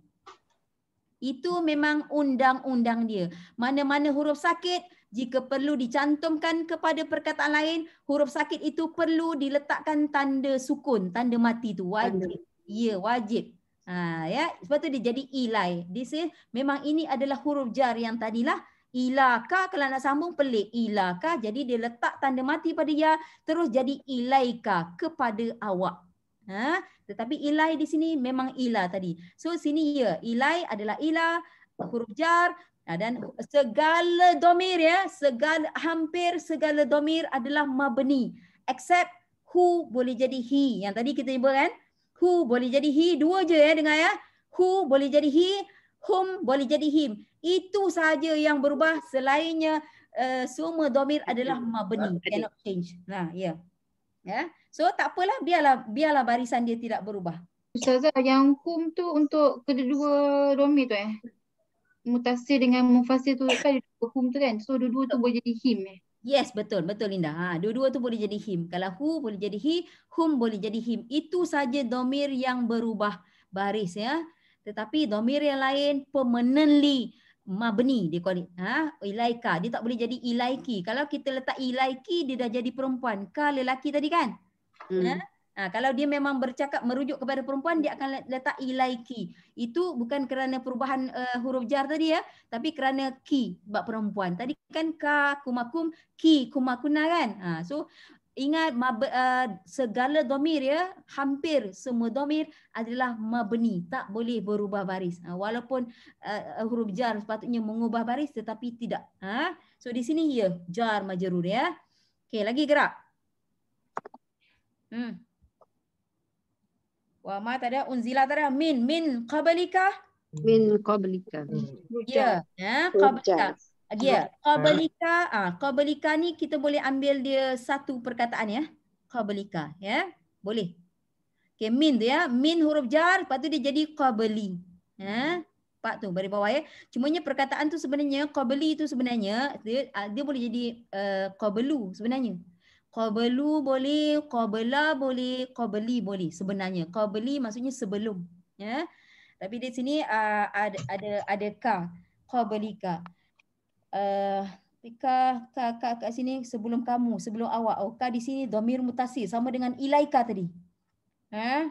Itu memang undang-undang dia. Mana-mana huruf sakit, jika perlu dicantumkan kepada perkataan lain huruf sakit itu perlu diletakkan tanda sukun tanda mati itu wajib tanda. ya wajib ha ya sebab tu dia jadi ilai Di sini memang ini adalah huruf jar yang tadilah ilaka kalau nak sambung pelik ilaka jadi dia letak tanda mati pada ya terus jadi ilaika kepada awak ha tetapi ilai di sini memang ila tadi so sini ya ilai adalah ila huruf jar Ah, dan segala domir ya segala hampir segala domir adalah mabni except who boleh jadi he yang tadi kita jumpa kan who boleh jadi he dua je ya dengar ya who boleh jadi he whom boleh jadi him itu sahaja yang berubah selainnya uh, semua domir adalah mabni cannot change nah ha, ya yeah. ya yeah. so tak apalah biarlah biarlah barisan dia tidak berubah Ustazah, yang whom tu untuk kedua domir tu eh? mutasir dengan mufasir tu kan dua hum tu kan. So dua-dua tu boleh jadi him eh. Yes, betul. Betul Linda. Ha, dua-dua tu boleh jadi him. Kalau hu boleh jadi hi, hum boleh jadi him. Itu saja domir yang berubah baris ya. Tetapi domir yang lain permanently mabni dia call Ha? Ilaika. Dia tak boleh jadi ilaiki. Kalau kita letak ilaiki, dia dah jadi perempuan. Ka lelaki tadi kan? Hmm. Ha? Ha, kalau dia memang bercakap merujuk kepada perempuan dia akan letak ilaiki. Itu bukan kerana perubahan uh, huruf jar tadi ya, tapi kerana ki bab perempuan. Tadi kan ka kumakum ki kumakuna kan. Ha, so ingat mab, uh, segala domir ya, hampir semua domir adalah mabni, tak boleh berubah baris. Ha, walaupun uh, huruf jar sepatutnya mengubah baris tetapi tidak. Ha? So di sini ya jar majrur ya. Okey lagi gerak. Hmm. Wa ma tada unzila tada min min qablika min qablika. Ya, ya qablika. Lagi ya, qablika ah qablika ni kita boleh ambil dia satu perkataan ya. Qablika ya. Boleh. Okay, min tu ya. Min huruf jar, lepas tu dia jadi qabli. Ya. Pak tu dari bawah ya. cuma Cumanya perkataan tu sebenarnya qabli itu sebenarnya dia, ah, dia boleh jadi uh, qablu sebenarnya. Qabalu boleh, qabala boleh, qabali boleh sebenarnya. Qabali maksudnya sebelum. Ya. Tapi di sini uh, ada ada ada ka qabalika. Eh ah, uh, ka, ka ka kat sini sebelum kamu, sebelum awak. Oh, ka di sini dhamir mutasi sama dengan ilaika tadi. Ha?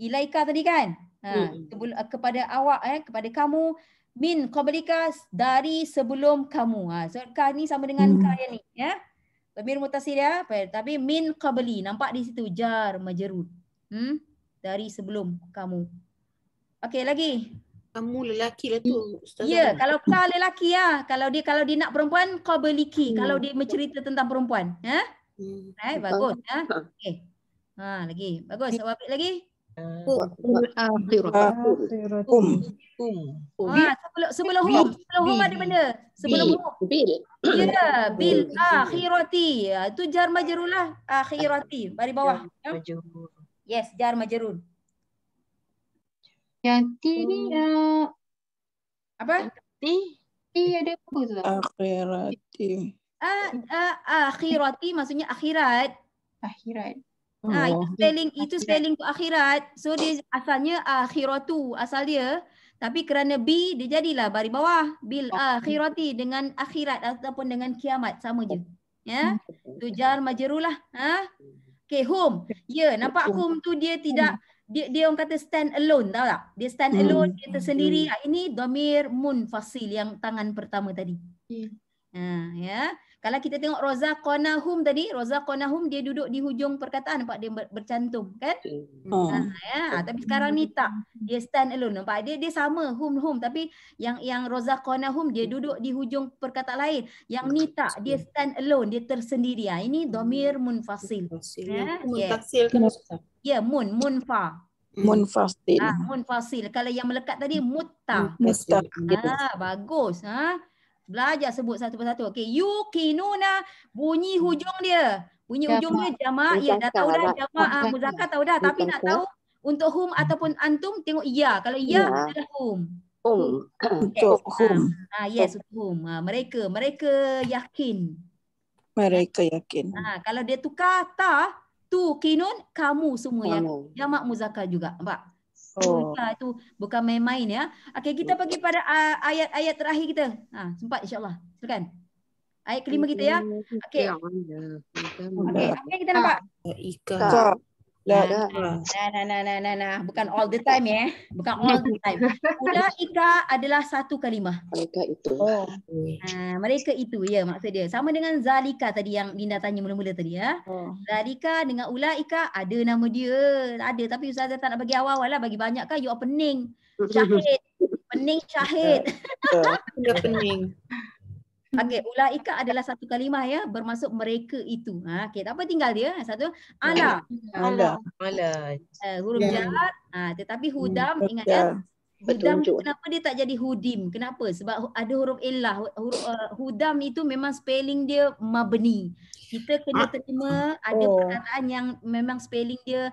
Ilaika tadi kan? Ha, sebelum, hmm. uh, ah, kepada awak eh, kepada kamu min qabalika dari sebelum kamu. Ha, so ka ni sama dengan hmm. ka yang ni, ya. Yeah? Dhamir mutasil ya. Tapi min qabli. Nampak di situ. Jar majerud. Hmm? Dari sebelum kamu. Okey lagi. Kamu lelaki lah tu. Ustazah. Ya. Kalau ka lelaki ya. Kalau dia kalau dia nak perempuan. Qabli ki. Hmm. Kalau dia mencerita tentang perempuan. Ya. Hmm. Eh, bagus. Ya. Ha? Ha. Okay. Ha, lagi. Bagus. Awak ambil lagi. Um. Um. Um. Ah, sebelum sebelum hum, sebelum hum ada benda. Sebelum hum. Bil. Ya, bil akhirati. Ah, ah, itu jar majrur lah. Akhirati. Ah, Mari bawah. Ya. Yes, jar majrur. Yati ni apa? Ti. Ti ada apa tu? Akhirati. Ah, akhirati maksudnya akhirat. Akhirat. Ha, oh. itu spelling itu spelling untuk akhirat. So dia asalnya akhiratu asal dia. Tapi kerana B dia jadilah bari bawah bil oh. akhirati dengan akhirat ataupun dengan kiamat sama je. Ya. Hmm. Tu jar majrulah. Ha? Okay, home. Ya, yeah, nampak kum tu dia tidak dia dia orang kata stand alone tahu tak? Dia stand hmm. alone, hmm. dia tersendiri. Hmm. Ah, ini domir munfasil yang tangan pertama tadi. Ha, ya. Yeah. Kalau kita tengok Roza Konahum tadi, Roza Konahum dia duduk di hujung perkataan nampak dia bercantum kan? Oh. Ha, ya. Oh. Tapi sekarang ni tak. Dia stand alone nampak. Dia dia sama hum hum tapi yang yang Roza Konahum dia duduk di hujung perkataan lain. Yang ni tak. Dia stand alone. Dia tersendiri. Ha, ini domir munfasil. Munfasil. Ya, munfasil. Yeah. Kan? Yeah, mun, munfa. Hmm. Munfasil. Ha, munfasil. Kalau yang melekat tadi, Mutta. Mutta. Ha, bagus. Ha? Belajar sebut satu persatu. Okey, yukinuna bunyi hmm. hujung dia. Bunyi hujung dia jamaah. Ya, dah tahu dah jamaah. Ah, muzakkar tahu dah. Tapi nak tahu untuk hum ataupun antum tengok ya. Kalau ya, adalah ya. hum. Hum. Ah. Ah, untuk hum. Yes, hum. Mereka. Mereka yakin. Mereka yakin. Ha, kalau dia tukar ta, tu kinun, kamu semua kamu. yang jamak muzakkar juga. Nampak? Sebentar oh. tu bukan main-main ya. Okey kita pergi pada uh, ah, ayat-ayat terakhir kita. Ha sempat insya-Allah. Silakan. Ayat kelima kita ya. Okey. Okey, apa kita ah. nampak? Ika. Lah, nah, nah, nah, nah, nah, nah, bukan all the time ya, bukan all the time. Ula ika adalah satu kalimah. Mereka itu. Oh. Ha, mereka itu ya maksud dia. Sama dengan Zalika tadi yang Linda tanya mula-mula tadi ya. Oh. Zalika dengan Ula ika ada nama dia, ada. Tapi Ustazah tak nak bagi awal-awal lah, bagi banyak kan. You are pening, syahid. Pening syahid. Uh, pening. Hmm. Okey, ulaika adalah satu kalimah ya, bermaksud mereka itu. Ha, okey, tak apa tinggal dia. Satu ala. Ala. Ala. Uh, eh, huruf yeah. jar. Ha, tetapi hmm, hudam hmm. ingat ya. Hudam Betul. kenapa dia tak jadi hudim? Kenapa? Sebab ada huruf illah. Huruf uh, hudam itu memang spelling dia mabni. Kita kena ah. terima ada oh. perkataan yang memang spelling dia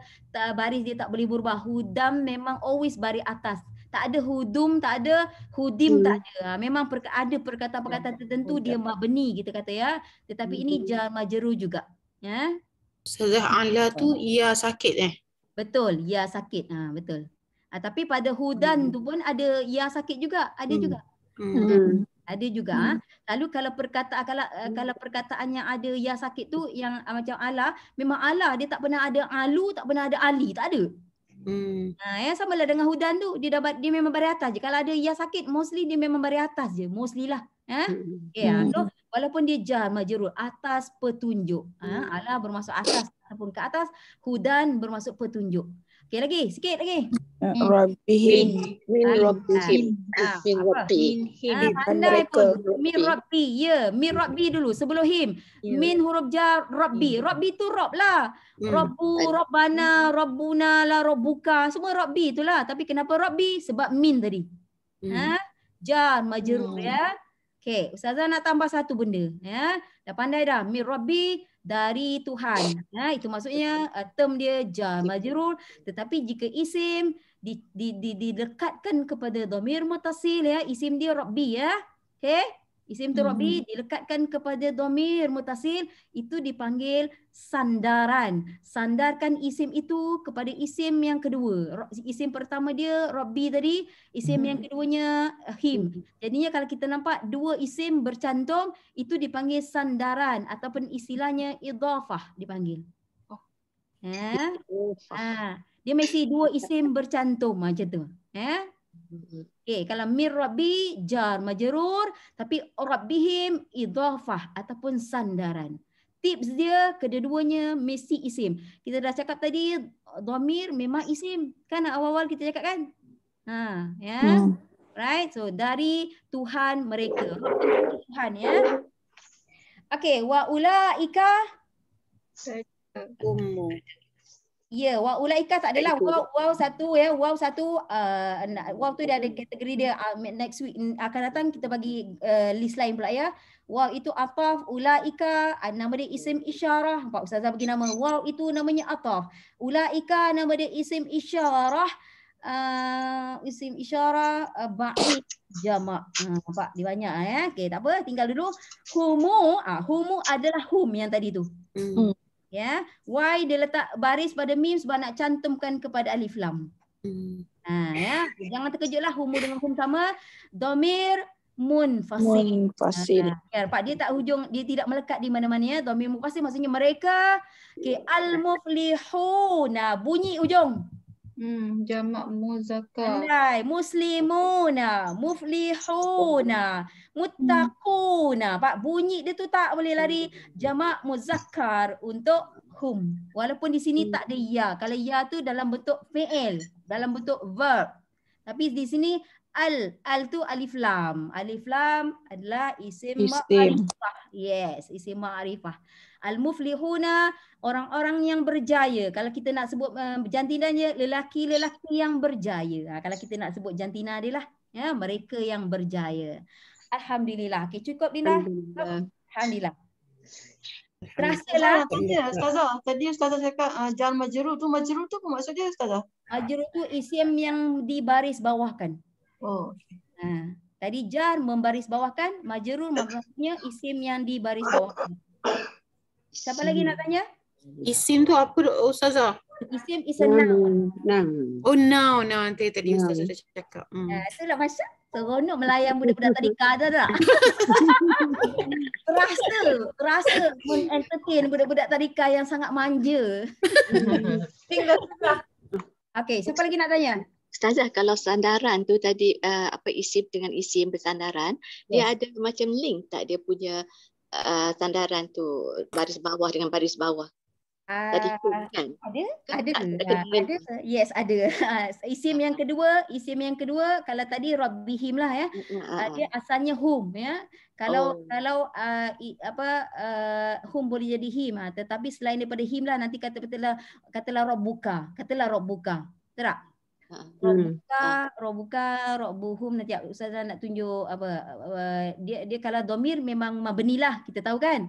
baris dia tak boleh berubah. Hudam memang always baris atas tak ada hudum, tak ada hudim, hmm. tak ada. Ha, memang perka- ada perkataan-perkataan tertentu hmm. dia mabni kita kata ya. Tetapi hmm. ini jar majeru juga. Ya. Sudah ala tu ia sakit eh. Betul, ia sakit. Ha, betul. Ha, tapi pada hudan hmm. tu pun ada ia sakit juga, ada hmm. juga. Hmm. ada juga hmm. ha? Mm. lalu kalau perkataan kalau eh, mm. kalau perkataan yang ada ia sakit tu yang ah, macam ala memang ala dia tak pernah ada alu tak pernah ada ali tak ada Hmm. Ha, ya, sama lah dengan Hudan tu. Dia dapat dia memang bari atas je. Kalau ada ia sakit, mostly dia memang bari atas je. Mostly lah. Ya. Okay, ha, hmm. So, walaupun dia jar majrur atas petunjuk. Ha, hmm. Allah bermaksud atas ataupun ke atas, Hudan bermaksud petunjuk. Okay lagi, sikit lagi. Hmm. Rabbihim ah, ah, kan min rabbihim min rabbihim. pandai pun. Min rabbi, ya. Min rabbi dulu, sebelum him. Ya. Min huruf jar rabbi. Mm. Rabbi tu rob lah. Mm. Rabbu, rabbana, rabbuna lah, rabbuka. Semua rabbi itulah. Tapi kenapa rabbi? Sebab min tadi. Mm. Ha? Jar, majerur hmm. ya. Okey, ustazah nak tambah satu benda, ya. Dah pandai dah, mir rabbi dari Tuhan. Ya, itu maksudnya uh, term dia jar majrur, tetapi jika isim di, di, di, didekatkan kepada dhamir mutasil ya, isim dia rabbi ya. Okey. Isim turabi hmm. dilekatkan kepada domir mutasil itu dipanggil sandaran. Sandarkan isim itu kepada isim yang kedua. Isim pertama dia Robi tadi, isim hmm. yang keduanya eh, him. Jadinya kalau kita nampak dua isim bercantum itu dipanggil sandaran ataupun istilahnya idhafah dipanggil. Oh. Ha? Ha. Dia mesti dua isim bercantum macam tu. Ha? Okay, kalau mir rabbi jar majerur tapi rabbihim idhafah ataupun sandaran. Tips dia kedua-duanya mesti isim. Kita dah cakap tadi dhamir memang isim. Kan awal-awal kita cakap kan? Ha, ya. Yeah? Hmm. Right? So dari Tuhan mereka. Tuhan ya. Yeah? Okay, wa ulaika sayyidukum. Ya, yeah, wa ulaika tak adalah wa wa satu ya, wa satu a uh, wa tu dia ada kategori dia uh, next week akan datang kita bagi uh, list lain pula ya. Wa itu ataf, ulaika uh, nama dia isim isyarah. Pak ustazah bagi nama wa itu namanya ataf. Ulaika nama dia isim isyarah. Uh, isim isyarah uh, ba'i jamak. Hmm, nampak dia banyak eh. Okey, tak apa, tinggal dulu. Humu, ah uh, humu adalah hum yang tadi tu. Hmm ya yeah. y dia letak baris pada mim sebab nak cantumkan kepada alif lam hmm. ha yeah. jangan terkejutlah humu dengan hum sama domir mun fasil mun fasil ha, ya pak dia tak hujung dia tidak melekat di mana-mana ya domir mun fasil maksudnya mereka okay. al bunyi ujung. Hmm, jamak muzakkar. Pandai. Muslimuna, muflihuna, muttaquna. Pak bunyi dia tu tak boleh lari jamak muzakkar untuk hum. Walaupun di sini tak ada ya. Kalau ya tu dalam bentuk fi'il, dalam bentuk verb. Tapi di sini al al tu alif lam. Alif lam adalah isim ma'rifah. Yes, isim ma'rifah. Ma Al-Muflihuna, orang-orang yang berjaya. Kalau kita nak sebut uh, jantinanya, lelaki-lelaki yang berjaya. Ha, kalau kita nak sebut jantina dia lah. Ya, mereka yang berjaya. Alhamdulillah. Okay, cukup Dina? Alhamdulillah. Alhamdulillah. Terasa lah. Ustazah. Tadi eh, Ustazah cakap uh, jalan majeru tu. Majeru tu apa maksudnya Ustazah? Majeru tu isim yang dibaris bawahkan. Oh. Ha. Tadi jar membaris bawahkan. Majeru maksudnya isim yang dibaris bawahkan. Siapa lagi nak tanya? Isim tu apa Ustazah? Isim is a noun. noun. Oh noun. Noun. Oh, tadi, tadi noun. Ustazah dah cakap. Hmm. Ya, ah, itulah masa. Seronok melayan budak-budak tadi kada tak? terasa, terasa pun entertain budak-budak tadi tadika yang sangat manja. Tinggal Okey, siapa lagi nak tanya? Ustazah, kalau sandaran tu tadi eh, apa isim dengan isim bersandaran, dia ya. ada macam link tak dia punya uh, sandaran tu baris bawah dengan baris bawah ah, tadi uh, kan ada kan? ada ada, ada yes ada isim yang kedua isim yang kedua kalau tadi rabbihim lah ya uh, dia asalnya hum ya kalau oh. kalau uh, apa uh, hum boleh jadi him ha. tetapi selain daripada him lah nanti kata katalah katalah rabbuka katalah rabbuka tak Ha. Robuka, hmm. robuka, robuhum nanti ustazah nak tunjuk apa, dia dia kalau domir memang mabenilah kita tahu kan.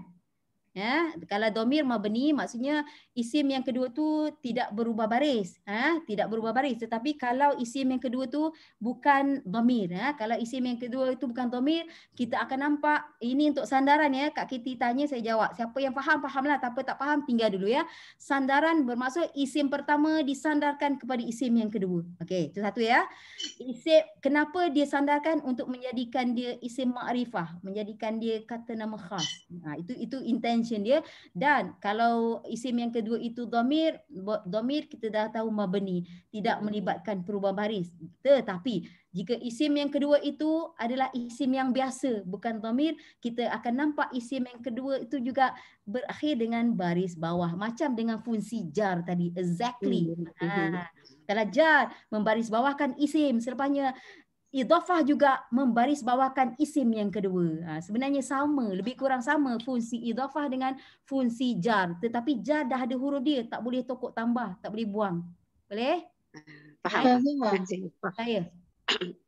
Ya, kalau domir mabni maksudnya isim yang kedua tu tidak berubah baris, ha, tidak berubah baris. Tetapi kalau isim yang kedua tu bukan domir, ha, kalau isim yang kedua itu bukan domir, kita akan nampak ini untuk sandaran ya. Kak Kiti tanya saya jawab. Siapa yang faham fahamlah, tapi tak faham tinggal dulu ya. Sandaran bermaksud isim pertama disandarkan kepada isim yang kedua. Okey, itu satu ya. Isim kenapa dia sandarkan untuk menjadikan dia isim ma'rifah, menjadikan dia kata nama khas. Ha, itu itu intent mention dia dan kalau isim yang kedua itu domir domir kita dah tahu mabni tidak hmm. melibatkan perubahan baris tetapi jika isim yang kedua itu adalah isim yang biasa bukan domir kita akan nampak isim yang kedua itu juga berakhir dengan baris bawah macam dengan fungsi jar tadi exactly hmm, ha. kalau jar membaris bawahkan isim selepasnya idhafah juga membaris bawakan isim yang kedua. Ha, sebenarnya sama, lebih kurang sama fungsi idhafah dengan fungsi jar. Tetapi jar dah ada huruf dia, tak boleh tokok tambah, tak boleh buang. Boleh? Faham. Saya.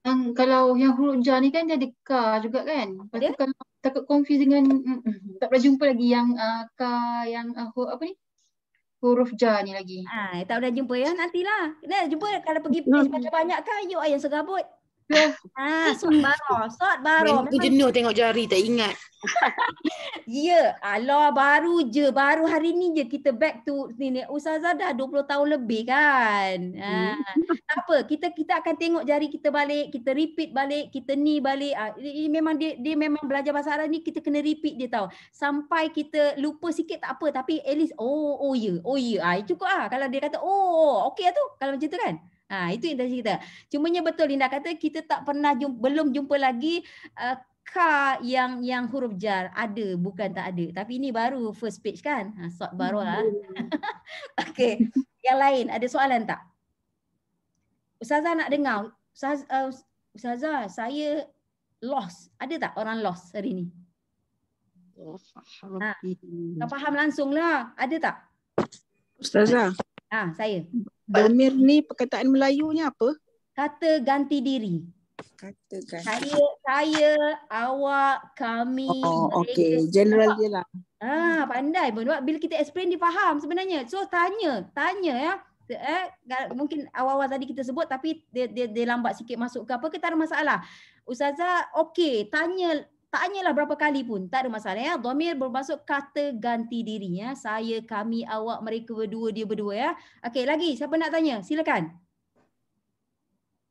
Yang, kalau yang huruf jar ni kan dia ada ka juga kan? Lepas tu kalau takut confuse dengan, mm, mm, tak pernah jumpa lagi yang uh, ka yang uh, apa ni? huruf jar ni lagi. Ah, tak pernah jumpa ya. Nantilah. Nak jumpa kalau pergi banyak-banyak kan you segabut. Ha, ah, sembara. Sot baru. Itu jenuh tengok jari tak ingat. ya, yeah. Allah baru je, baru hari ni je kita back to sini. Ustazah dah 20 tahun lebih kan. Ha. tak apa, kita kita akan tengok jari kita balik, kita repeat balik, kita ni balik. Ha. Ah, Ini memang dia dia memang belajar bahasa Arab ni kita kena repeat dia tahu. Sampai kita lupa sikit tak apa, tapi at least oh oh ya, yeah. oh Yeah. Ya. Ha, cukup ah kalau dia kata oh, okey lah tu. Kalau macam tu kan. Ha, itu yang tadi kita. Cumanya betul Linda kata kita tak pernah jumpa, belum jumpa lagi uh, ka yang yang huruf jar ada bukan tak ada. Tapi ini baru first page kan? Ha, sort baru lah. Hmm. Okey. Yang lain ada soalan tak? Ustazah nak dengar. Ustazah, uh, Ustazah saya lost. Ada tak orang lost hari ni? ha, tak faham langsung lah. Ada tak? Ustazah. Ah, ha, saya. Domir ni perkataan Melayunya apa? Kata ganti diri. Kata ganti. Saya, saya, awak, kami. Oh, mereka. okay. General dia lah. Ah, pandai pun. Bila kita explain, dia faham sebenarnya. So, tanya. Tanya ya. Eh, mungkin awal-awal tadi kita sebut tapi dia, dia, dia lambat sikit masuk ke apa ke tak ada masalah. Ustazah okey tanya tanyalah berapa kali pun tak ada masalah ya dhamir bermaksud kata ganti dirinya. saya kami awak mereka berdua dia berdua ya okey lagi siapa nak tanya silakan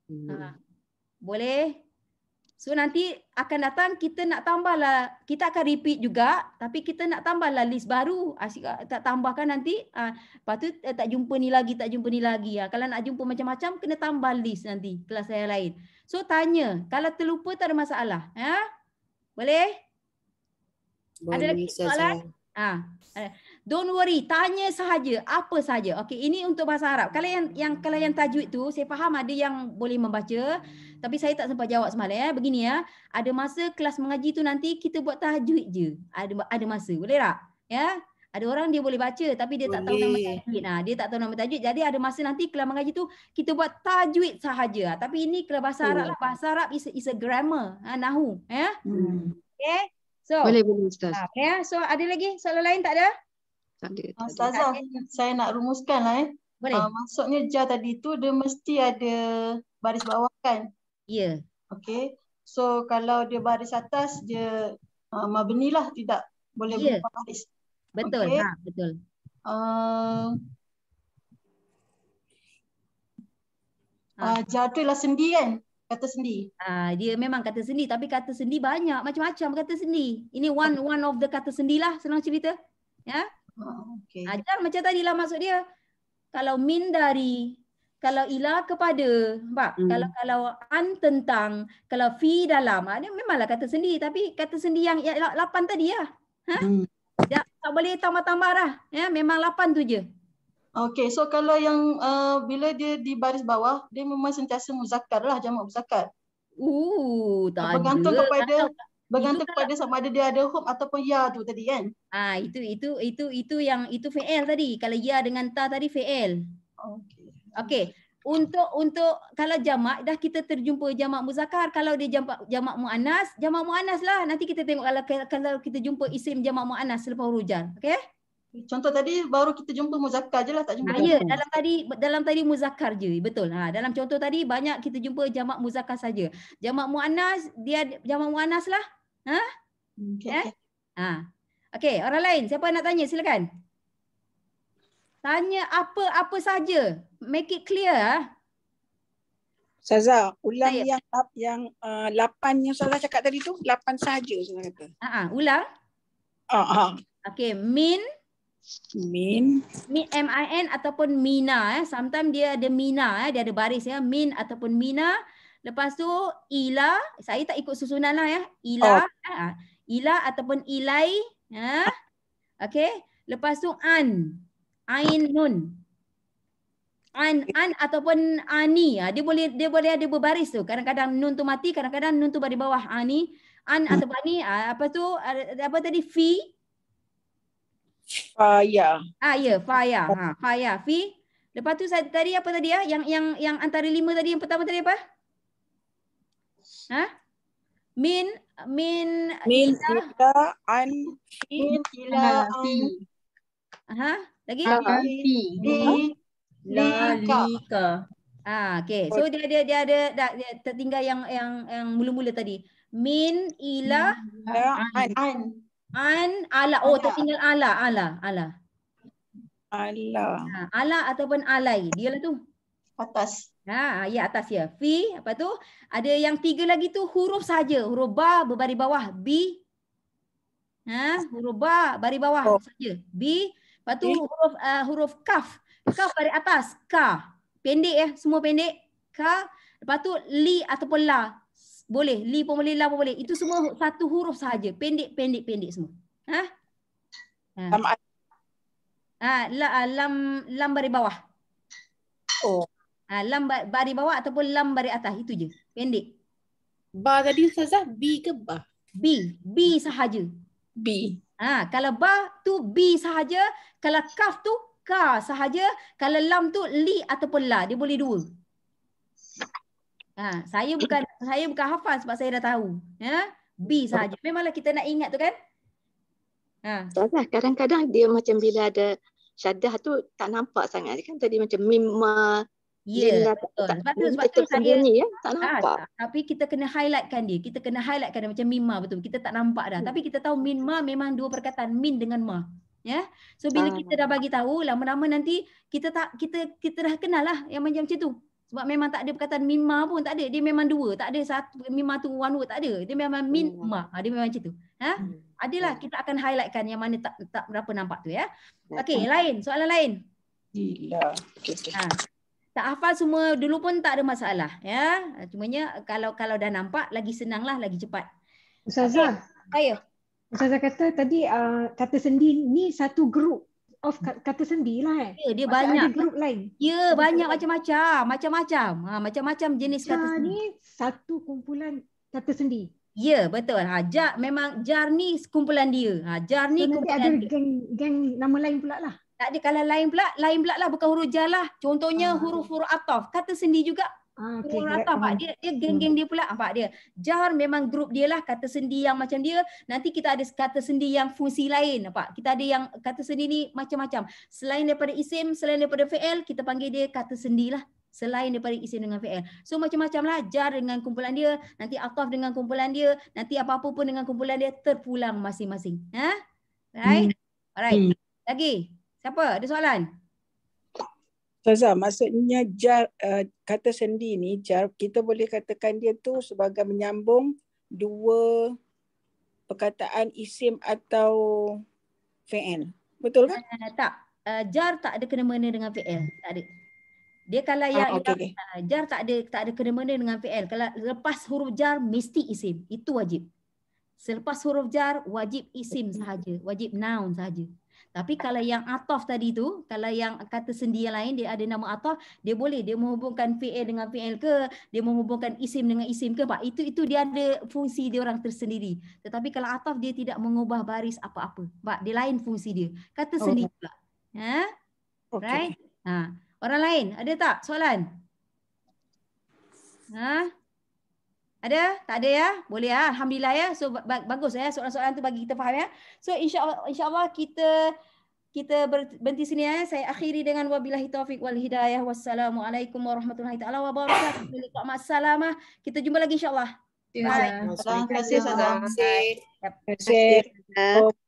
hmm. ha. boleh so nanti akan datang kita nak tambahlah kita akan repeat juga tapi kita nak tambahlah list baru asyik tak tambahkan nanti ha. lepas tu eh, tak jumpa ni lagi tak jumpa ni lagi ya kalau nak jumpa macam-macam kena tambah list nanti kelas saya lain so tanya kalau terlupa tak ada masalah ya ha? Boleh? Boleh ada lagi soalan? Ah. Ha. Don't worry, tanya sahaja, apa sahaja. Okey, ini untuk bahasa Arab. Kalau yang yang kalau yang tajwid tu, saya faham ada yang boleh membaca, tapi saya tak sempat jawab semalam ya. Begini ya, ada masa kelas mengaji tu nanti kita buat tajwid je. Ada ada masa, boleh tak? Ya, ada orang dia boleh baca tapi dia boleh. tak tahu nama tajwid. Ah, dia tak tahu nama tajwid. Jadi ada masa nanti kelas mengaji tu kita buat tajwid sahaja. Ah, tapi ini kelas bahasa Arab lah. Bahasa Arab is a, is a grammar. Ha, nahu. Ya? Yeah? Hmm. Okay? So, boleh boleh Ustaz. Okay, ah, ya? so ada lagi soalan lain tak ada? Tak ada. saya nak rumuskan lah eh. Boleh. Uh, maksudnya ja tadi tu dia mesti ada baris bawah kan? Ya. Yeah. Okay. So kalau dia baris atas dia uh, mabni lah tidak boleh yeah. berubah baris. Betul, okay. ha, betul. Uh, ha. uh, jadulah sendi kan? Kata sendi. Uh, dia memang kata sendi tapi kata sendi banyak macam-macam kata sendi. Ini one one of the kata sendilah senang cerita. Ya. Yeah? Ha, okay. Ajar ha, macam tadi lah maksud dia. Kalau min dari, kalau ila kepada, nampak? Hmm. Kalau kalau an tentang, kalau fi dalam. Ada memanglah kata sendi tapi kata sendi yang lapan tadi ya, Ha? Hmm. Ya tak boleh tambah-tambah dah. Ya, memang lapan tu je. Okay, so kalau yang uh, bila dia di baris bawah, dia memang sentiasa muzakkar lah, jamak muzakkar. Uh, tak bergantung kepada bergantung itu kepada sama ada dia ada hum ataupun ya tu tadi kan. Ah, itu itu itu itu yang itu fi'il tadi. Kalau ya dengan ta tadi fi'il. Okey. Okey untuk untuk kalau jamak dah kita terjumpa jamak muzakkar. kalau dia jamak jamak muannas jamak muannas lah nanti kita tengok kalau kalau kita jumpa isim jamak muannas selepas hujan okay? contoh tadi baru kita jumpa muzakkar lah tak jumpa ha, ya, dalam tadi dalam tadi muzakkar je betul ha dalam contoh tadi banyak kita jumpa jamak muzakkar saja jamak muannas dia jamak muannas lah ha hmm, okey eh? ha okey orang lain siapa nak tanya silakan tanya apa-apa saja make it clear ah. Saza, ulang Saya. yang yang uh, lapan yang Saza cakap tadi tu, lapan saja Saza kata. Ha ah, uh ulang. Ha ah. Uh-huh. Okay, min min min M I N ataupun mina eh. Sometimes dia ada mina eh, dia ada baris ya, min ataupun mina. Lepas tu ila, saya tak ikut susunan lah ya. Ila, oh. ha, ila ataupun ilai. Ha. Okay. Lepas tu an, ain nun an an ataupun ani ya dia boleh dia boleh ada berbaris tu kadang-kadang nun tu mati kadang-kadang nun tu di bawah ah, hmm. ani an ah, atau ani apa tu apa tadi fi faya ah ya faya ha faya fi lepas tu saya tadi apa tadi ya yang yang yang antara lima tadi yang pertama tadi apa ha min min min ila an min ila an ha lagi ha, fi, Lika, Lalika. Ah, okay. So dia ada dia ada tak dia tertinggal yang yang yang mula-mula tadi. Min ila an an an ala oh tertinggal ala ala ala. Ala. Ha, ala ataupun alai. Dia lah tu. Atas. Ha, ya atas ya. Fi apa tu? Ada yang tiga lagi tu huruf saja. Huruf ba berbaris bawah. B. Ha, huruf ba baris bawah oh. saja. B. Lepas tu huruf uh, huruf kaf Ka pada atas. Ka. Pendek ya. Semua pendek. Ka. Lepas tu li ataupun la. Boleh. Li pun boleh. La pun boleh. Itu semua satu huruf sahaja. Pendek, pendek, pendek semua. Ha? ha. Lam. Ha, la, ah, lam, lam dari bawah. Oh. Ha, lam dari bawah ataupun lam dari atas. Itu je. Pendek. Ba tadi Ustazah. B ke ba? B. B sahaja. B. Ah, ha, kalau ba tu B sahaja, kalau kaf tu ka sahaja kalau lam tu li ataupun la dia boleh dua ha saya bukan saya bukan hafal sebab saya dah tahu ya b sahaja memanglah kita nak ingat tu kan ha lah, kadang-kadang dia macam bila ada syaddah tu tak nampak sangat kan tadi macam mimma Ya, sebab tu, sebab tu saya ya? tak ah, nampak. Ah, tapi kita kena highlightkan dia. Kita kena highlightkan dia macam mimma betul. Kita tak nampak dah. Hmm. Tapi kita tahu mimma memang dua perkataan. Min dengan ma ya so bila ah. kita dah bagi tahu lama-lama nanti kita tak kita kita dah kenal lah yang macam macam tu sebab memang tak ada perkataan mimma pun tak ada dia memang dua tak ada satu mimma tu one word tak ada dia memang min hmm. ma ha, dia memang macam tu ha hmm. adalah kita akan highlightkan yang mana tak tak berapa nampak tu ya yeah? okey hmm. lain soalan lain Ya. Okay, okay. Ha. Tak apa semua dulu pun tak ada masalah ya. Cumanya kalau kalau dah nampak lagi senanglah lagi cepat. Ustazah. Okay. Ayuh. Saya kata tadi uh, kata sendi ni satu group of kata sendi lah eh. Ya, dia Maksud banyak. Ada grup lain. Ya, banyak macam-macam. Macam-macam. Ha, macam-macam jenis kata sendi. Ni satu kumpulan kata sendi. Ya, betul. Ha, jar, memang jar ni kumpulan dia. Ha, jar ni so, kumpulan nanti ada Geng, geng nama lain pula lah. Tak ada kalau lain pula, lain pula lah bukan huruf jar lah. Contohnya uh. Ah. huruf huruf atof, kata sendi juga Ah, okay. Rata, pak hmm. dia, dia geng-geng dia pula pak dia. Jahar memang grup dia lah kata sendi yang macam dia. Nanti kita ada kata sendi yang fungsi lain pak. Kita ada yang kata sendi ni macam-macam. Selain daripada isim, selain daripada fl, kita panggil dia kata sendi lah. Selain daripada isim dengan fl. So macam-macam lah. Jahar dengan kumpulan dia, nanti akaf dengan kumpulan dia, nanti apa-apa pun dengan kumpulan dia terpulang masing-masing. Ha? Right? Hmm. Alright. Hmm. Lagi? Siapa? Ada soalan? Saza, maksudnya jar, uh, kata sendi ni, jar, kita boleh katakan dia tu sebagai menyambung dua perkataan isim atau fi'il. Betul kan? Uh, tak. Uh, jar tak ada kena mengena dengan fi'il. Tak ada. Dia kalau ah, yang ah, okay. jar tak ada tak ada kena mengena dengan fi'il. Kalau lepas huruf jar mesti isim. Itu wajib. Selepas huruf jar wajib isim sahaja, wajib noun sahaja. Tapi kalau yang Atof tadi tu, kalau yang kata sendi yang lain dia ada nama Atof, dia boleh dia menghubungkan PL dengan PL ke, dia menghubungkan isim dengan isim ke, Pak. Itu itu dia ada fungsi dia orang tersendiri. Tetapi kalau Atof dia tidak mengubah baris apa-apa. Pak, dia lain fungsi dia. Kata okay. Oh. sendi juga. Ha? Okay. Right? Ha. Orang lain ada tak soalan? Ha? Ada? Tak ada ya? Boleh ya. Alhamdulillah ya. So bagus ya soalan-soalan tu bagi kita faham ya. So insya-Allah insya-Allah kita kita berhenti sini ya. Saya akhiri dengan wabillahi taufik wal hidayah. Wassalamualaikum warahmatullahi taala wabarakatuh. Waalaikumsalam. Kita jumpa lagi insya-Allah. Ya. Terima kasih. Terima kasih. Terima kasih. Oh.